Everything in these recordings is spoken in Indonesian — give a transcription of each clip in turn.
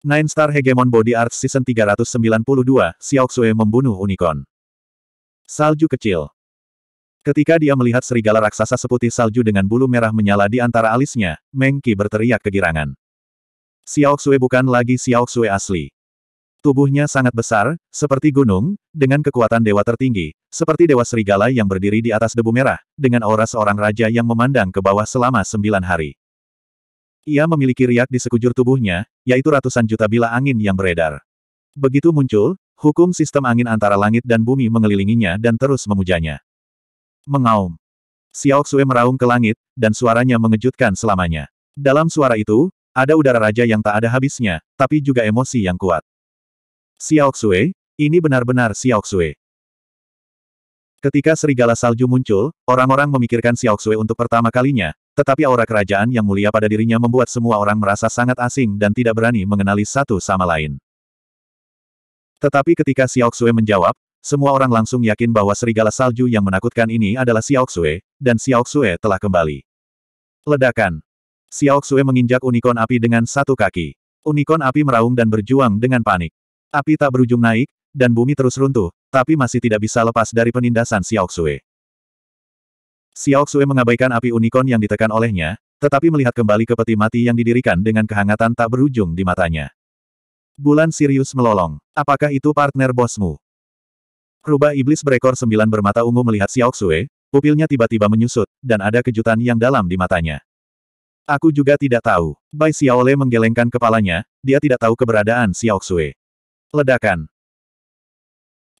Nine Star Hegemon Body Arts Season 392, Xue membunuh unicorn. Salju kecil. Ketika dia melihat serigala raksasa seputih salju dengan bulu merah menyala di antara alisnya, Mengki berteriak kegirangan. Xiao Xue bukan lagi Xiao Xue asli. Tubuhnya sangat besar, seperti gunung, dengan kekuatan dewa tertinggi, seperti dewa serigala yang berdiri di atas debu merah, dengan aura seorang raja yang memandang ke bawah selama sembilan hari. Ia memiliki riak di sekujur tubuhnya, yaitu ratusan juta bila angin yang beredar. Begitu muncul, hukum sistem angin antara langit dan bumi mengelilinginya dan terus memujanya. Mengaum. Xiao Xue meraung ke langit, dan suaranya mengejutkan selamanya. Dalam suara itu, ada udara raja yang tak ada habisnya, tapi juga emosi yang kuat. Xiao Xue, ini benar-benar Xiao Xue. Ketika serigala salju muncul, orang-orang memikirkan Xiao Xue untuk pertama kalinya, tetapi aura kerajaan yang mulia pada dirinya membuat semua orang merasa sangat asing dan tidak berani mengenali satu sama lain. Tetapi ketika Xiao Xue menjawab, semua orang langsung yakin bahwa serigala salju yang menakutkan ini adalah Xiao Xue, dan Xiao Xue telah kembali. Ledakan. Xiao Xue menginjak unicorn api dengan satu kaki. Unicorn api meraung dan berjuang dengan panik. Api tak berujung naik, dan bumi terus runtuh, tapi masih tidak bisa lepas dari penindasan Xiao Xue. Xiao Xue mengabaikan api unicorn yang ditekan olehnya, tetapi melihat kembali ke peti mati yang didirikan dengan kehangatan tak berujung di matanya. Bulan Sirius melolong. Apakah itu partner bosmu? Rubah iblis berekor sembilan bermata ungu melihat Xiao Xue, pupilnya tiba-tiba menyusut, dan ada kejutan yang dalam di matanya. Aku juga tidak tahu. Bai Xiaole menggelengkan kepalanya, dia tidak tahu keberadaan Xiao Xue. Ledakan.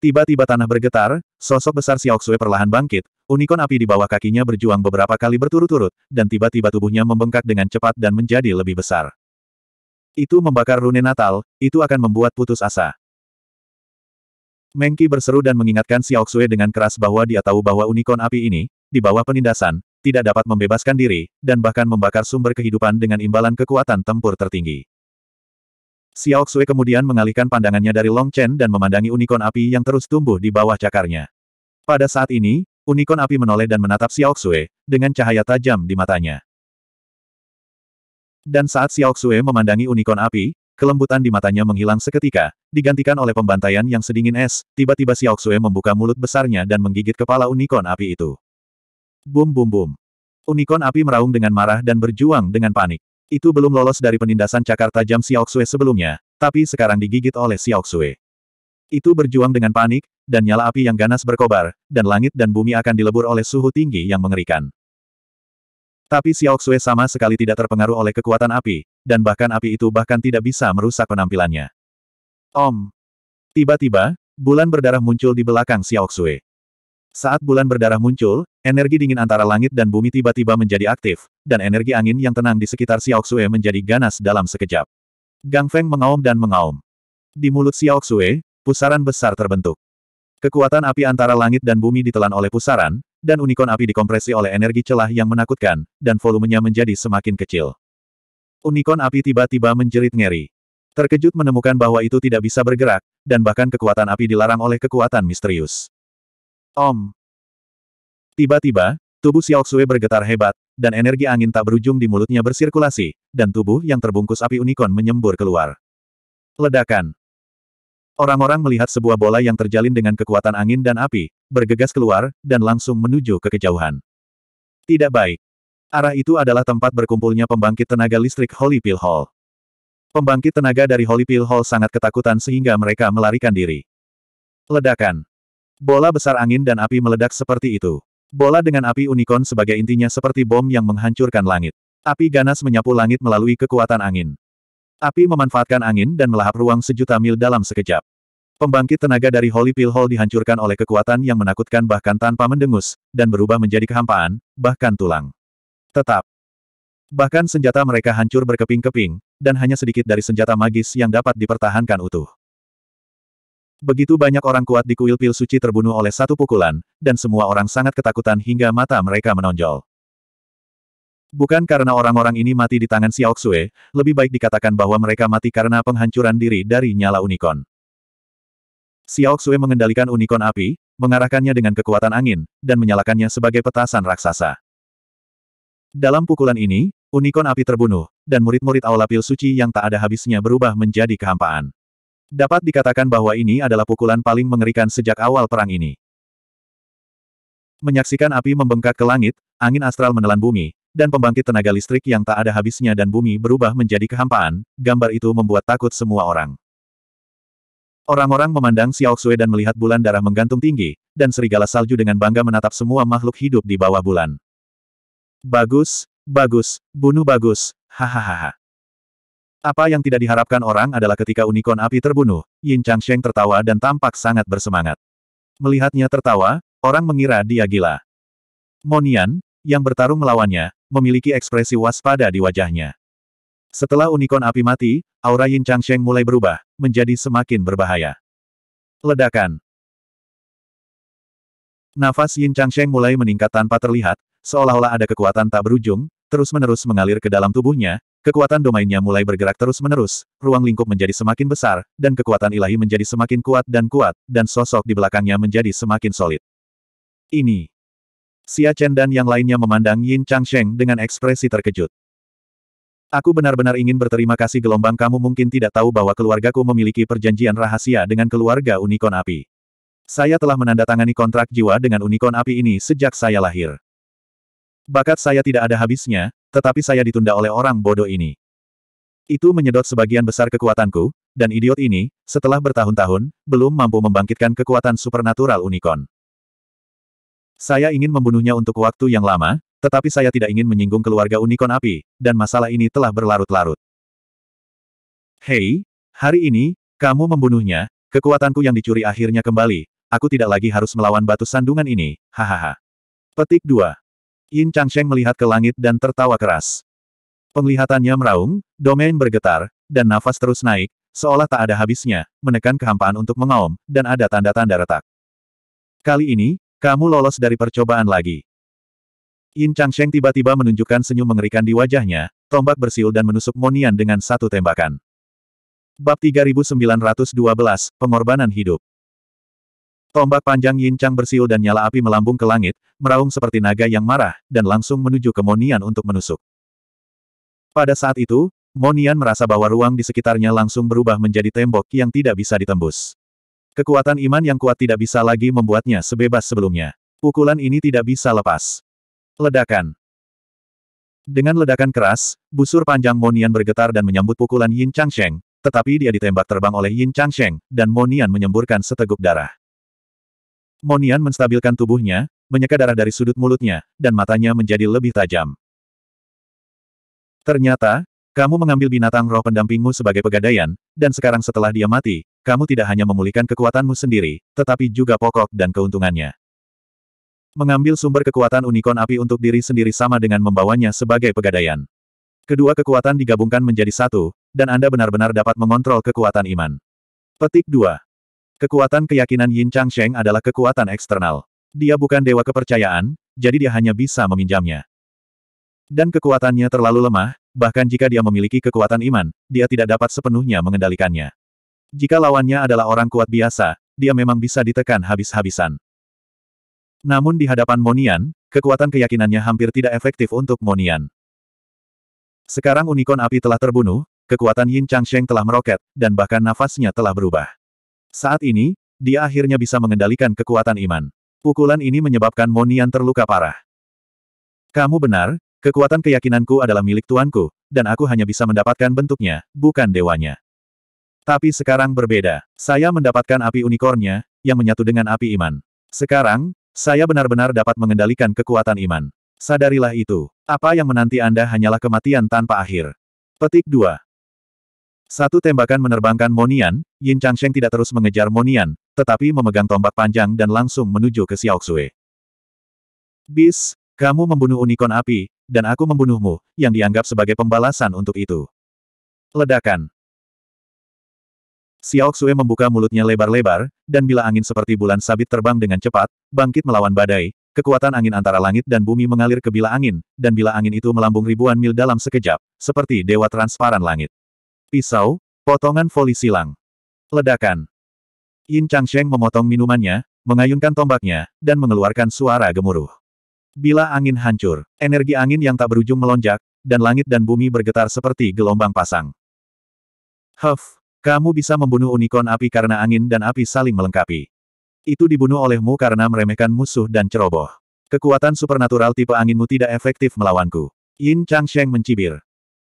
Tiba-tiba tanah bergetar, sosok besar Xiaoxue perlahan bangkit, unikon api di bawah kakinya berjuang beberapa kali berturut-turut, dan tiba-tiba tubuhnya membengkak dengan cepat dan menjadi lebih besar. Itu membakar rune natal, itu akan membuat putus asa. Mengki berseru dan mengingatkan Xiaoxue dengan keras bahwa dia tahu bahwa unikon api ini, di bawah penindasan, tidak dapat membebaskan diri, dan bahkan membakar sumber kehidupan dengan imbalan kekuatan tempur tertinggi. Xiao Xue kemudian mengalihkan pandangannya dari Long Chen dan memandangi unicorn api yang terus tumbuh di bawah cakarnya. Pada saat ini, unicorn api menoleh dan menatap Xiao Xue, dengan cahaya tajam di matanya. Dan saat Xiao Xue memandangi unicorn api, kelembutan di matanya menghilang seketika, digantikan oleh pembantaian yang sedingin es, tiba-tiba Xiao Xue membuka mulut besarnya dan menggigit kepala unicorn api itu. Bum bum bum. Unicorn api meraung dengan marah dan berjuang dengan panik. Itu belum lolos dari penindasan cakar tajam Xiaoxue sebelumnya, tapi sekarang digigit oleh Xiaoxue. Itu berjuang dengan panik, dan nyala api yang ganas berkobar, dan langit dan bumi akan dilebur oleh suhu tinggi yang mengerikan. Tapi Xiaoxue sama sekali tidak terpengaruh oleh kekuatan api, dan bahkan api itu bahkan tidak bisa merusak penampilannya. Om! Tiba-tiba, bulan berdarah muncul di belakang Xiaoxue. Saat bulan berdarah muncul, energi dingin antara langit dan bumi tiba-tiba menjadi aktif, dan energi angin yang tenang di sekitar Xiaoxue menjadi ganas dalam sekejap. Gang Feng mengaum dan mengaum. Di mulut Xiaoxue, pusaran besar terbentuk. Kekuatan api antara langit dan bumi ditelan oleh pusaran, dan unicorn api dikompresi oleh energi celah yang menakutkan, dan volumenya menjadi semakin kecil. Unicorn api tiba-tiba menjerit ngeri. Terkejut menemukan bahwa itu tidak bisa bergerak, dan bahkan kekuatan api dilarang oleh kekuatan misterius. Om. Tiba-tiba, tubuh Xiao Xue bergetar hebat, dan energi angin tak berujung di mulutnya bersirkulasi, dan tubuh yang terbungkus api unicorn menyembur keluar. Ledakan. Orang-orang melihat sebuah bola yang terjalin dengan kekuatan angin dan api, bergegas keluar, dan langsung menuju ke kejauhan. Tidak baik. Arah itu adalah tempat berkumpulnya pembangkit tenaga listrik Holy Pill Hall. Pembangkit tenaga dari Holy Pill Hall sangat ketakutan sehingga mereka melarikan diri. Ledakan. Bola besar angin dan api meledak seperti itu. Bola dengan api unicorn sebagai intinya seperti bom yang menghancurkan langit. Api ganas menyapu langit melalui kekuatan angin. Api memanfaatkan angin dan melahap ruang sejuta mil dalam sekejap. Pembangkit tenaga dari Holy Pill Hall dihancurkan oleh kekuatan yang menakutkan bahkan tanpa mendengus, dan berubah menjadi kehampaan, bahkan tulang. Tetap. Bahkan senjata mereka hancur berkeping-keping, dan hanya sedikit dari senjata magis yang dapat dipertahankan utuh. Begitu banyak orang kuat di kuil pil suci terbunuh oleh satu pukulan, dan semua orang sangat ketakutan hingga mata mereka menonjol. Bukan karena orang-orang ini mati di tangan Xiao Xue, lebih baik dikatakan bahwa mereka mati karena penghancuran diri dari nyala unicorn. Xiao Xue mengendalikan unicorn api, mengarahkannya dengan kekuatan angin, dan menyalakannya sebagai petasan raksasa. Dalam pukulan ini, unicorn api terbunuh, dan murid-murid aula pil suci yang tak ada habisnya berubah menjadi kehampaan. Dapat dikatakan bahwa ini adalah pukulan paling mengerikan sejak awal perang ini. Menyaksikan api membengkak ke langit, angin astral menelan bumi, dan pembangkit tenaga listrik yang tak ada habisnya dan bumi berubah menjadi kehampaan, gambar itu membuat takut semua orang. Orang-orang memandang Xiao Xue dan melihat bulan darah menggantung tinggi, dan serigala salju dengan bangga menatap semua makhluk hidup di bawah bulan. Bagus, bagus, bunuh bagus, hahaha. Apa yang tidak diharapkan orang adalah ketika unicorn api terbunuh, Yin Changsheng tertawa dan tampak sangat bersemangat. Melihatnya tertawa, orang mengira dia gila. Monian, yang bertarung melawannya, memiliki ekspresi waspada di wajahnya. Setelah unicorn api mati, aura Yin Changsheng mulai berubah, menjadi semakin berbahaya. Ledakan. Nafas Yin Changsheng mulai meningkat tanpa terlihat, seolah-olah ada kekuatan tak berujung, terus-menerus mengalir ke dalam tubuhnya, Kekuatan domainnya mulai bergerak terus-menerus, ruang lingkup menjadi semakin besar, dan kekuatan ilahi menjadi semakin kuat dan kuat, dan sosok di belakangnya menjadi semakin solid. Ini. Xia Chen dan yang lainnya memandang Yin Changsheng dengan ekspresi terkejut. Aku benar-benar ingin berterima kasih gelombang kamu mungkin tidak tahu bahwa keluargaku memiliki perjanjian rahasia dengan keluarga Unicorn Api. Saya telah menandatangani kontrak jiwa dengan Unicorn Api ini sejak saya lahir. Bakat saya tidak ada habisnya, tetapi saya ditunda oleh orang bodoh ini. Itu menyedot sebagian besar kekuatanku, dan idiot ini, setelah bertahun-tahun, belum mampu membangkitkan kekuatan supernatural unicorn. Saya ingin membunuhnya untuk waktu yang lama, tetapi saya tidak ingin menyinggung keluarga unicorn api, dan masalah ini telah berlarut-larut. Hei, hari ini, kamu membunuhnya, kekuatanku yang dicuri akhirnya kembali, aku tidak lagi harus melawan batu sandungan ini, hahaha. Petik 2. Yin Changsheng melihat ke langit dan tertawa keras. Penglihatannya meraung, domain bergetar, dan nafas terus naik, seolah tak ada habisnya, menekan kehampaan untuk mengaum, dan ada tanda-tanda retak. Kali ini, kamu lolos dari percobaan lagi. Yin Changsheng tiba-tiba menunjukkan senyum mengerikan di wajahnya, tombak bersiul dan menusuk Monian dengan satu tembakan. Bab 3912, Pengorbanan Hidup Tombak panjang Yin Chang bersiul dan nyala api melambung ke langit, meraung seperti naga yang marah, dan langsung menuju ke Monian untuk menusuk. Pada saat itu, Monian merasa bahwa ruang di sekitarnya langsung berubah menjadi tembok yang tidak bisa ditembus. Kekuatan iman yang kuat tidak bisa lagi membuatnya sebebas sebelumnya. Pukulan ini tidak bisa lepas. Ledakan. Dengan ledakan keras, busur panjang Monian bergetar dan menyambut pukulan Yin Chang Sheng, tetapi dia ditembak terbang oleh Yin Chang Sheng, dan Monian menyemburkan seteguk darah. Monian menstabilkan tubuhnya, menyeka darah dari sudut mulutnya, dan matanya menjadi lebih tajam. Ternyata, kamu mengambil binatang roh pendampingmu sebagai pegadaian, dan sekarang setelah dia mati, kamu tidak hanya memulihkan kekuatanmu sendiri, tetapi juga pokok dan keuntungannya. Mengambil sumber kekuatan unicorn api untuk diri sendiri sama dengan membawanya sebagai pegadaian. Kedua kekuatan digabungkan menjadi satu, dan Anda benar-benar dapat mengontrol kekuatan iman. Petik 2. Kekuatan keyakinan Yin Chang Sheng adalah kekuatan eksternal. Dia bukan dewa kepercayaan, jadi dia hanya bisa meminjamnya. Dan kekuatannya terlalu lemah, bahkan jika dia memiliki kekuatan iman, dia tidak dapat sepenuhnya mengendalikannya. Jika lawannya adalah orang kuat biasa, dia memang bisa ditekan habis-habisan. Namun di hadapan Monian, kekuatan keyakinannya hampir tidak efektif untuk Monian. Sekarang unicorn api telah terbunuh, kekuatan Yin Chang Sheng telah meroket, dan bahkan nafasnya telah berubah. Saat ini, dia akhirnya bisa mengendalikan kekuatan iman. Pukulan ini menyebabkan Monian terluka parah. Kamu benar, kekuatan keyakinanku adalah milik tuanku, dan aku hanya bisa mendapatkan bentuknya, bukan dewanya. Tapi sekarang berbeda. Saya mendapatkan api unikornya, yang menyatu dengan api iman. Sekarang, saya benar-benar dapat mengendalikan kekuatan iman. Sadarilah itu. Apa yang menanti Anda hanyalah kematian tanpa akhir. Petik 2. Satu tembakan menerbangkan Monian, Yin Changsheng tidak terus mengejar Monian, tetapi memegang tombak panjang dan langsung menuju ke Xiaoxue. Bis, kamu membunuh unicorn api, dan aku membunuhmu, yang dianggap sebagai pembalasan untuk itu. Ledakan. Xiaoxue membuka mulutnya lebar-lebar, dan bila angin seperti bulan sabit terbang dengan cepat, bangkit melawan badai, kekuatan angin antara langit dan bumi mengalir ke bila angin, dan bila angin itu melambung ribuan mil dalam sekejap, seperti dewa transparan langit. Pisau, potongan voli silang. Ledakan. Yin Changsheng memotong minumannya, mengayunkan tombaknya, dan mengeluarkan suara gemuruh. Bila angin hancur, energi angin yang tak berujung melonjak, dan langit dan bumi bergetar seperti gelombang pasang. Huff, kamu bisa membunuh unicorn api karena angin dan api saling melengkapi. Itu dibunuh olehmu karena meremehkan musuh dan ceroboh. Kekuatan supernatural tipe anginmu tidak efektif melawanku. Yin Changsheng mencibir.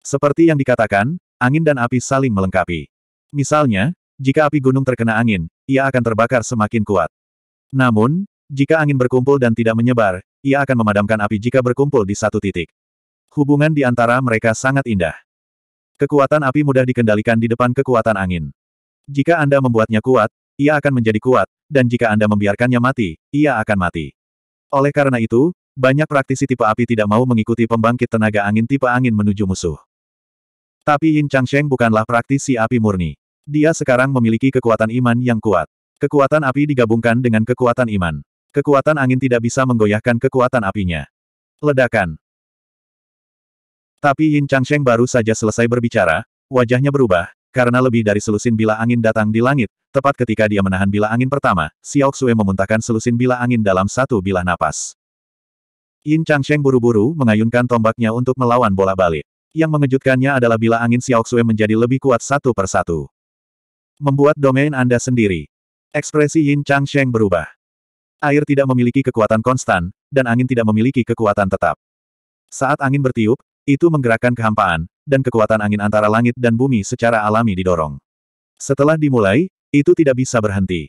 Seperti yang dikatakan, Angin dan api saling melengkapi. Misalnya, jika api gunung terkena angin, ia akan terbakar semakin kuat. Namun, jika angin berkumpul dan tidak menyebar, ia akan memadamkan api jika berkumpul di satu titik. Hubungan di antara mereka sangat indah. Kekuatan api mudah dikendalikan di depan kekuatan angin. Jika Anda membuatnya kuat, ia akan menjadi kuat, dan jika Anda membiarkannya mati, ia akan mati. Oleh karena itu, banyak praktisi tipe api tidak mau mengikuti pembangkit tenaga angin tipe angin menuju musuh. Tapi Yin Changsheng bukanlah praktisi api murni. Dia sekarang memiliki kekuatan iman yang kuat. Kekuatan api digabungkan dengan kekuatan iman. Kekuatan angin tidak bisa menggoyahkan kekuatan apinya. Ledakan. Tapi Yin Changsheng baru saja selesai berbicara, wajahnya berubah, karena lebih dari selusin bila angin datang di langit, tepat ketika dia menahan bila angin pertama, Xiao Xue memuntahkan selusin bila angin dalam satu bilah napas. Yin Changsheng buru-buru mengayunkan tombaknya untuk melawan bola balik. Yang mengejutkannya adalah bila angin Xiaoxue menjadi lebih kuat satu persatu, Membuat domain Anda sendiri. Ekspresi Yin Chang Sheng berubah. Air tidak memiliki kekuatan konstan, dan angin tidak memiliki kekuatan tetap. Saat angin bertiup, itu menggerakkan kehampaan, dan kekuatan angin antara langit dan bumi secara alami didorong. Setelah dimulai, itu tidak bisa berhenti.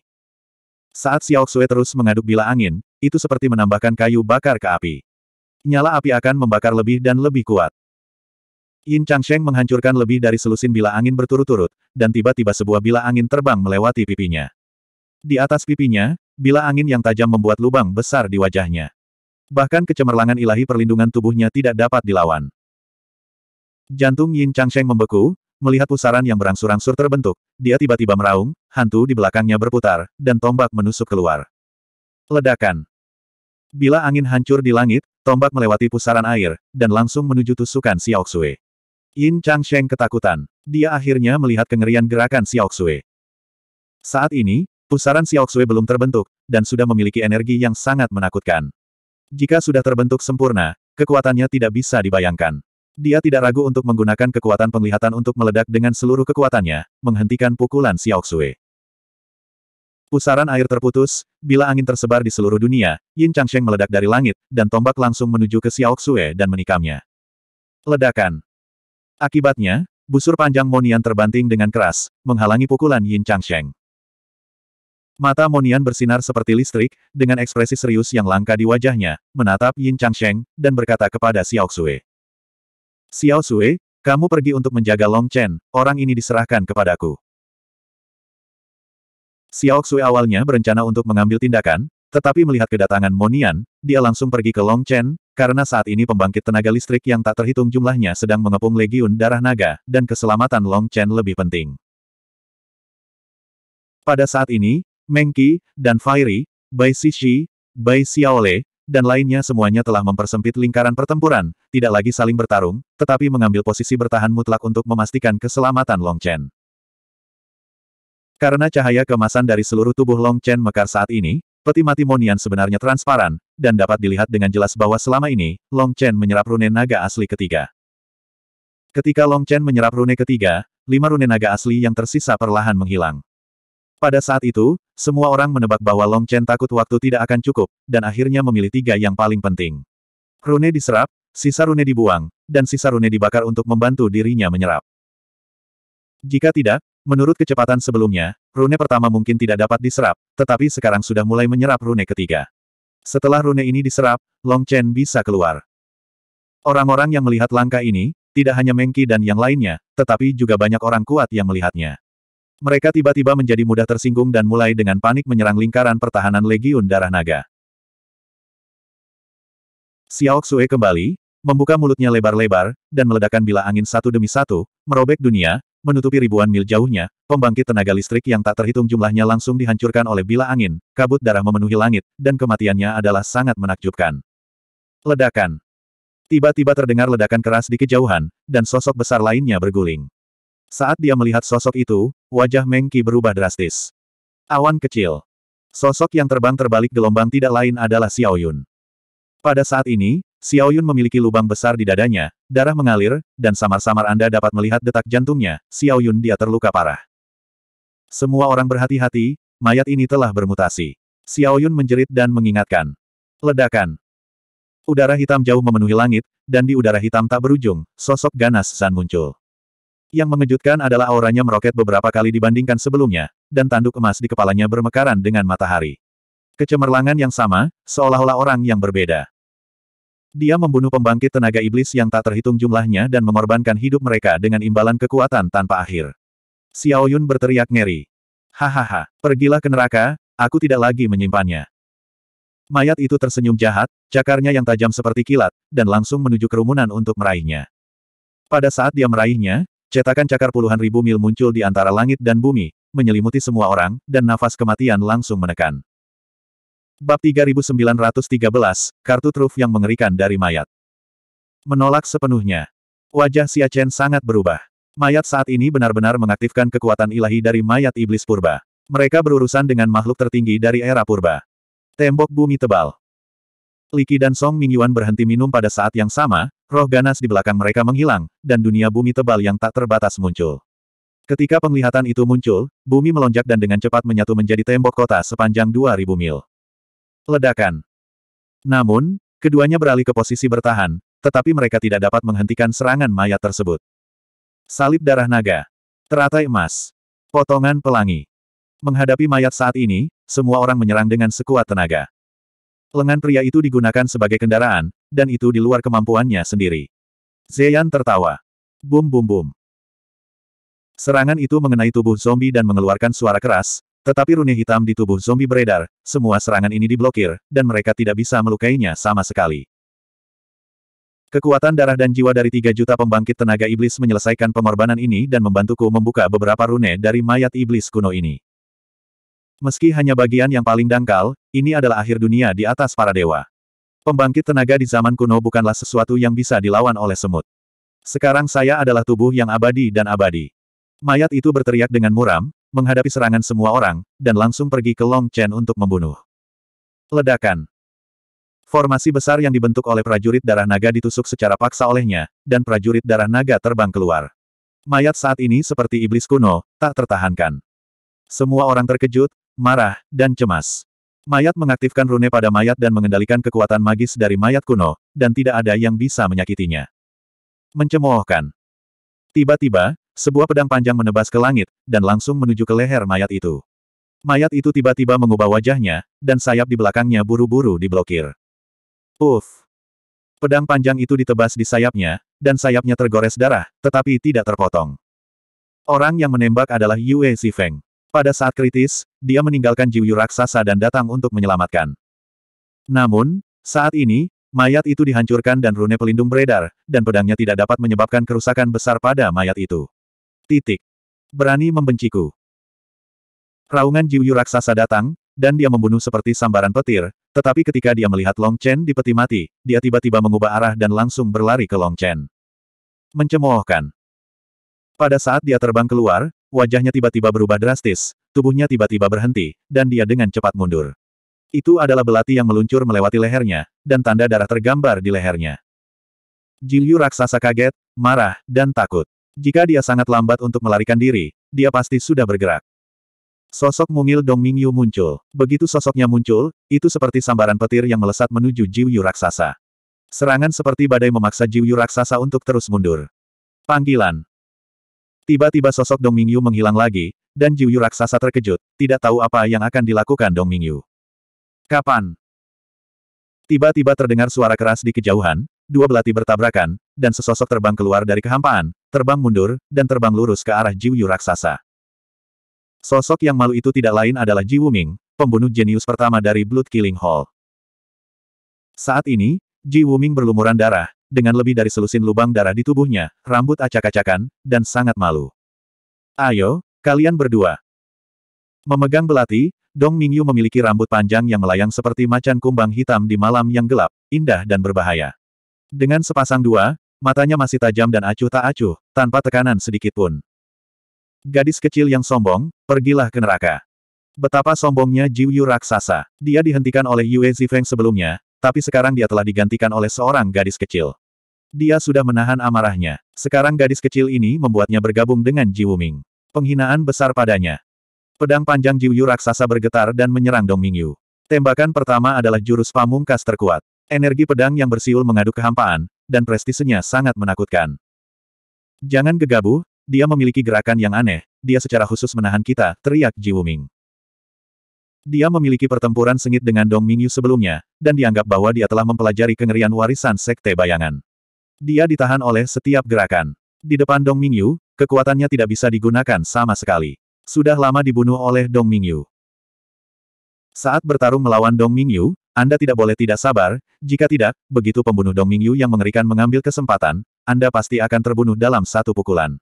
Saat Xiaoxue terus mengaduk bila angin, itu seperti menambahkan kayu bakar ke api. Nyala api akan membakar lebih dan lebih kuat. Yin Changsheng menghancurkan lebih dari selusin bila angin berturut-turut, dan tiba-tiba sebuah bila angin terbang melewati pipinya. Di atas pipinya, bila angin yang tajam membuat lubang besar di wajahnya. Bahkan kecemerlangan ilahi perlindungan tubuhnya tidak dapat dilawan. Jantung Yin Changsheng membeku, melihat pusaran yang berangsur-angsur terbentuk, dia tiba-tiba meraung, hantu di belakangnya berputar, dan tombak menusuk keluar. Ledakan. Bila angin hancur di langit, tombak melewati pusaran air, dan langsung menuju tusukan Xiao Xue. Yin Changsheng ketakutan. Dia akhirnya melihat kengerian gerakan Xiao Xue. Saat ini, pusaran Xiao Xue belum terbentuk, dan sudah memiliki energi yang sangat menakutkan. Jika sudah terbentuk sempurna, kekuatannya tidak bisa dibayangkan. Dia tidak ragu untuk menggunakan kekuatan penglihatan untuk meledak dengan seluruh kekuatannya, menghentikan pukulan Xiao Xue. Pusaran air terputus, bila angin tersebar di seluruh dunia, Yin Changsheng meledak dari langit, dan tombak langsung menuju ke Xiao Xue dan menikamnya. Ledakan Akibatnya, busur panjang Monian terbanting dengan keras, menghalangi pukulan Yin Changsheng. Mata Monian bersinar seperti listrik, dengan ekspresi serius yang langka di wajahnya, menatap Yin Changsheng, dan berkata kepada Xiao Xue. Xiao Xue, kamu pergi untuk menjaga Long Chen, orang ini diserahkan kepadaku. Xiao Xue awalnya berencana untuk mengambil tindakan, tetapi melihat kedatangan Monian, dia langsung pergi ke Long Chen, karena saat ini pembangkit tenaga listrik yang tak terhitung jumlahnya sedang mengepung legiun darah naga, dan keselamatan Long Chen lebih penting. Pada saat ini, Mengki, Qi, dan Fairy, Bai Sisi, Bai Xiaole, dan lainnya semuanya telah mempersempit lingkaran pertempuran, tidak lagi saling bertarung, tetapi mengambil posisi bertahan mutlak untuk memastikan keselamatan Long Chen. Karena cahaya kemasan dari seluruh tubuh Long Chen mekar saat ini, Peti mati Monian sebenarnya transparan, dan dapat dilihat dengan jelas bahwa selama ini, Long Chen menyerap rune naga asli ketiga. Ketika Long Chen menyerap rune ketiga, lima rune naga asli yang tersisa perlahan menghilang. Pada saat itu, semua orang menebak bahwa Long Chen takut waktu tidak akan cukup, dan akhirnya memilih tiga yang paling penting. Rune diserap, sisa rune dibuang, dan sisa rune dibakar untuk membantu dirinya menyerap. Jika tidak, Menurut kecepatan sebelumnya, rune pertama mungkin tidak dapat diserap, tetapi sekarang sudah mulai menyerap rune ketiga. Setelah rune ini diserap, Long Chen bisa keluar. Orang-orang yang melihat langkah ini, tidak hanya Mengki dan yang lainnya, tetapi juga banyak orang kuat yang melihatnya. Mereka tiba-tiba menjadi mudah tersinggung dan mulai dengan panik menyerang lingkaran pertahanan Legiun Darah Naga. Xiao Xue kembali, membuka mulutnya lebar-lebar, dan meledakkan bila angin satu demi satu, merobek dunia, Menutupi ribuan mil jauhnya, pembangkit tenaga listrik yang tak terhitung jumlahnya langsung dihancurkan oleh bila angin, kabut darah memenuhi langit, dan kematiannya adalah sangat menakjubkan. Ledakan. Tiba-tiba terdengar ledakan keras di kejauhan, dan sosok besar lainnya berguling. Saat dia melihat sosok itu, wajah Mengki berubah drastis. Awan kecil. Sosok yang terbang terbalik gelombang tidak lain adalah Xiaoyun. Pada saat ini, Xiao Yun memiliki lubang besar di dadanya, darah mengalir, dan samar-samar Anda dapat melihat detak jantungnya, Xiao Yun dia terluka parah. Semua orang berhati-hati, mayat ini telah bermutasi. Xiao Yun menjerit dan mengingatkan. Ledakan. Udara hitam jauh memenuhi langit, dan di udara hitam tak berujung, sosok ganas San muncul. Yang mengejutkan adalah auranya meroket beberapa kali dibandingkan sebelumnya, dan tanduk emas di kepalanya bermekaran dengan matahari. Kecemerlangan yang sama, seolah-olah orang yang berbeda. Dia membunuh pembangkit tenaga iblis yang tak terhitung jumlahnya dan mengorbankan hidup mereka dengan imbalan kekuatan tanpa akhir. Xiao Yun berteriak ngeri. Hahaha, pergilah ke neraka, aku tidak lagi menyimpannya. Mayat itu tersenyum jahat, cakarnya yang tajam seperti kilat, dan langsung menuju kerumunan untuk meraihnya. Pada saat dia meraihnya, cetakan cakar puluhan ribu mil muncul di antara langit dan bumi, menyelimuti semua orang, dan nafas kematian langsung menekan. Bab 3913, Kartu Truf yang mengerikan dari mayat. Menolak sepenuhnya. Wajah Xia Chen sangat berubah. Mayat saat ini benar-benar mengaktifkan kekuatan ilahi dari mayat iblis purba. Mereka berurusan dengan makhluk tertinggi dari era purba. Tembok bumi tebal. Liki dan Song Mingyuan berhenti minum pada saat yang sama, roh ganas di belakang mereka menghilang, dan dunia bumi tebal yang tak terbatas muncul. Ketika penglihatan itu muncul, bumi melonjak dan dengan cepat menyatu menjadi tembok kota sepanjang 2000 mil. Ledakan. Namun, keduanya beralih ke posisi bertahan, tetapi mereka tidak dapat menghentikan serangan mayat tersebut. Salib darah naga. Teratai emas. Potongan pelangi. Menghadapi mayat saat ini, semua orang menyerang dengan sekuat tenaga. Lengan pria itu digunakan sebagai kendaraan, dan itu di luar kemampuannya sendiri. Zeyan tertawa. Bum bum bum. Serangan itu mengenai tubuh zombie dan mengeluarkan suara keras, tetapi rune hitam di tubuh zombie beredar, semua serangan ini diblokir, dan mereka tidak bisa melukainya sama sekali. Kekuatan darah dan jiwa dari tiga juta pembangkit tenaga iblis menyelesaikan pengorbanan ini dan membantuku membuka beberapa rune dari mayat iblis kuno ini. Meski hanya bagian yang paling dangkal, ini adalah akhir dunia di atas para dewa. Pembangkit tenaga di zaman kuno bukanlah sesuatu yang bisa dilawan oleh semut. Sekarang saya adalah tubuh yang abadi dan abadi. Mayat itu berteriak dengan muram, menghadapi serangan semua orang, dan langsung pergi ke Long Chen untuk membunuh. Ledakan. Formasi besar yang dibentuk oleh prajurit darah naga ditusuk secara paksa olehnya, dan prajurit darah naga terbang keluar. Mayat saat ini seperti iblis kuno, tak tertahankan. Semua orang terkejut, marah, dan cemas. Mayat mengaktifkan rune pada mayat dan mengendalikan kekuatan magis dari mayat kuno, dan tidak ada yang bisa menyakitinya. Mencemoohkan. Tiba-tiba, sebuah pedang panjang menebas ke langit, dan langsung menuju ke leher mayat itu. Mayat itu tiba-tiba mengubah wajahnya, dan sayap di belakangnya buru-buru diblokir. Uff! Pedang panjang itu ditebas di sayapnya, dan sayapnya tergores darah, tetapi tidak terpotong. Orang yang menembak adalah Yue Sifeng. Pada saat kritis, dia meninggalkan Jiuyu raksasa dan datang untuk menyelamatkan. Namun, saat ini, mayat itu dihancurkan dan rune pelindung beredar, dan pedangnya tidak dapat menyebabkan kerusakan besar pada mayat itu. Titik. Berani membenciku. Raungan Jiuyu raksasa datang, dan dia membunuh seperti sambaran petir, tetapi ketika dia melihat Long Chen di peti mati, dia tiba-tiba mengubah arah dan langsung berlari ke Long Chen. Mencemoohkan. Pada saat dia terbang keluar, wajahnya tiba-tiba berubah drastis, tubuhnya tiba-tiba berhenti, dan dia dengan cepat mundur. Itu adalah belati yang meluncur melewati lehernya, dan tanda darah tergambar di lehernya. Jiuyu raksasa kaget, marah, dan takut. Jika dia sangat lambat untuk melarikan diri, dia pasti sudah bergerak. Sosok mungil Dong Mingyu muncul. Begitu sosoknya muncul, itu seperti sambaran petir yang melesat menuju Jiu Yu Raksasa. Serangan seperti badai memaksa Jiu Yu Raksasa untuk terus mundur. Panggilan. Tiba-tiba sosok Dong Mingyu menghilang lagi, dan Jiu Yu Raksasa terkejut, tidak tahu apa yang akan dilakukan Dong Mingyu. Kapan? Tiba-tiba terdengar suara keras di kejauhan, dua belati bertabrakan, dan sesosok terbang keluar dari kehampaan, terbang mundur, dan terbang lurus ke arah Jiuyu raksasa. Sosok yang malu itu tidak lain adalah Ji Wuming, pembunuh jenius pertama dari Blood Killing Hall. Saat ini, Ji Wuming berlumuran darah, dengan lebih dari selusin lubang darah di tubuhnya, rambut acak-acakan, dan sangat malu. Ayo, kalian berdua. Memegang belati, Dong Mingyu memiliki rambut panjang yang melayang seperti macan kumbang hitam di malam yang gelap, indah dan berbahaya. Dengan sepasang dua, Matanya masih tajam dan acuh tak acuh, tanpa tekanan sedikit pun. Gadis kecil yang sombong, pergilah ke neraka. Betapa sombongnya Jiu Yu raksasa. Dia dihentikan oleh Yue Zifeng sebelumnya, tapi sekarang dia telah digantikan oleh seorang gadis kecil. Dia sudah menahan amarahnya. Sekarang gadis kecil ini membuatnya bergabung dengan Ji Wuming. Penghinaan besar padanya. Pedang panjang Jiu Yu raksasa bergetar dan menyerang Dong Mingyu. Tembakan pertama adalah jurus pamungkas terkuat. Energi pedang yang bersiul mengadu kehampaan, dan prestisenya sangat menakutkan. Jangan gegabah, dia memiliki gerakan yang aneh, dia secara khusus menahan kita, teriak Ji Wuming. Dia memiliki pertempuran sengit dengan Dong Mingyu sebelumnya, dan dianggap bahwa dia telah mempelajari kengerian warisan Sekte Bayangan. Dia ditahan oleh setiap gerakan. Di depan Dong Mingyu, kekuatannya tidak bisa digunakan sama sekali. Sudah lama dibunuh oleh Dong Mingyu. Saat bertarung melawan Dong Mingyu, anda tidak boleh tidak sabar, jika tidak, begitu pembunuh Dong Mingyu yang mengerikan mengambil kesempatan, Anda pasti akan terbunuh dalam satu pukulan.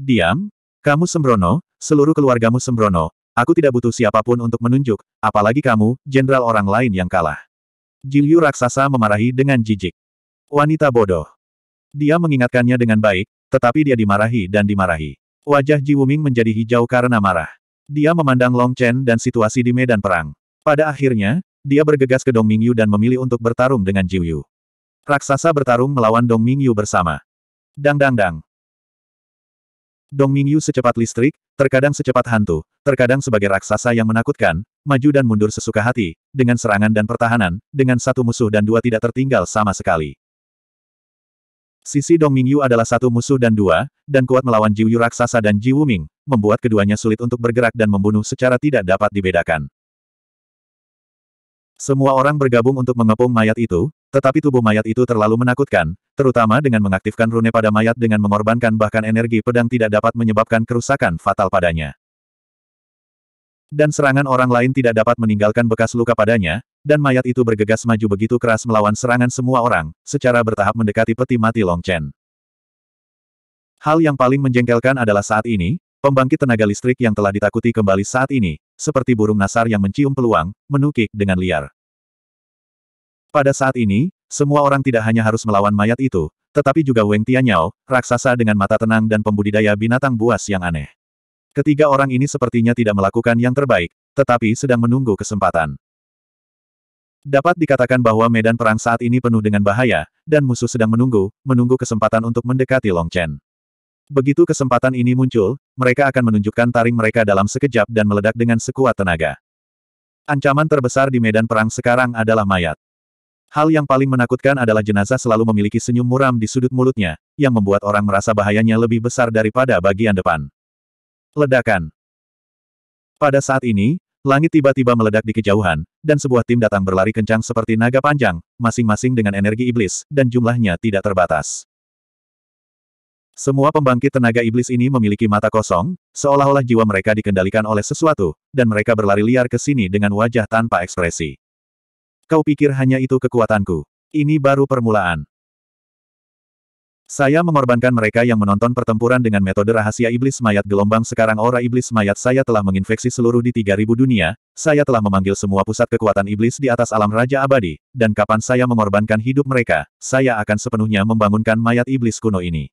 Diam, kamu sembrono, seluruh keluargamu sembrono, aku tidak butuh siapapun untuk menunjuk, apalagi kamu, jenderal orang lain yang kalah. Jilyu raksasa memarahi dengan jijik. Wanita bodoh. Dia mengingatkannya dengan baik, tetapi dia dimarahi dan dimarahi. Wajah Ji Wuming menjadi hijau karena marah. Dia memandang Long Chen dan situasi di medan perang. Pada akhirnya, dia bergegas ke Dong Mingyu dan memilih untuk bertarung dengan Jiu Yu. Raksasa bertarung melawan Dong Mingyu bersama. Dang dang dang. Dong Mingyu secepat listrik, terkadang secepat hantu, terkadang sebagai raksasa yang menakutkan, maju dan mundur sesuka hati, dengan serangan dan pertahanan, dengan satu musuh dan dua tidak tertinggal sama sekali. Sisi Dong Mingyu adalah satu musuh dan dua, dan kuat melawan Jiu Yu raksasa dan Ji Wuming, membuat keduanya sulit untuk bergerak dan membunuh secara tidak dapat dibedakan. Semua orang bergabung untuk mengepung mayat itu, tetapi tubuh mayat itu terlalu menakutkan, terutama dengan mengaktifkan rune pada mayat dengan mengorbankan bahkan energi pedang tidak dapat menyebabkan kerusakan fatal padanya. Dan serangan orang lain tidak dapat meninggalkan bekas luka padanya, dan mayat itu bergegas maju begitu keras melawan serangan semua orang, secara bertahap mendekati peti mati Long Chen. Hal yang paling menjengkelkan adalah saat ini, pembangkit tenaga listrik yang telah ditakuti kembali saat ini, seperti burung nasar yang mencium peluang, menukik dengan liar. Pada saat ini, semua orang tidak hanya harus melawan mayat itu, tetapi juga Weng Tianyao, raksasa dengan mata tenang dan pembudidaya binatang buas yang aneh. Ketiga orang ini sepertinya tidak melakukan yang terbaik, tetapi sedang menunggu kesempatan. Dapat dikatakan bahwa medan perang saat ini penuh dengan bahaya, dan musuh sedang menunggu, menunggu kesempatan untuk mendekati Long Chen. Begitu kesempatan ini muncul, mereka akan menunjukkan taring mereka dalam sekejap dan meledak dengan sekuat tenaga. Ancaman terbesar di medan perang sekarang adalah mayat. Hal yang paling menakutkan adalah jenazah selalu memiliki senyum muram di sudut mulutnya, yang membuat orang merasa bahayanya lebih besar daripada bagian depan. Ledakan Pada saat ini, langit tiba-tiba meledak di kejauhan, dan sebuah tim datang berlari kencang seperti naga panjang, masing-masing dengan energi iblis, dan jumlahnya tidak terbatas. Semua pembangkit tenaga iblis ini memiliki mata kosong, seolah-olah jiwa mereka dikendalikan oleh sesuatu, dan mereka berlari liar ke sini dengan wajah tanpa ekspresi. Kau pikir hanya itu kekuatanku? Ini baru permulaan. Saya mengorbankan mereka yang menonton pertempuran dengan metode rahasia iblis mayat gelombang sekarang aura iblis mayat saya telah menginfeksi seluruh di 3000 dunia, saya telah memanggil semua pusat kekuatan iblis di atas alam Raja Abadi, dan kapan saya mengorbankan hidup mereka, saya akan sepenuhnya membangunkan mayat iblis kuno ini.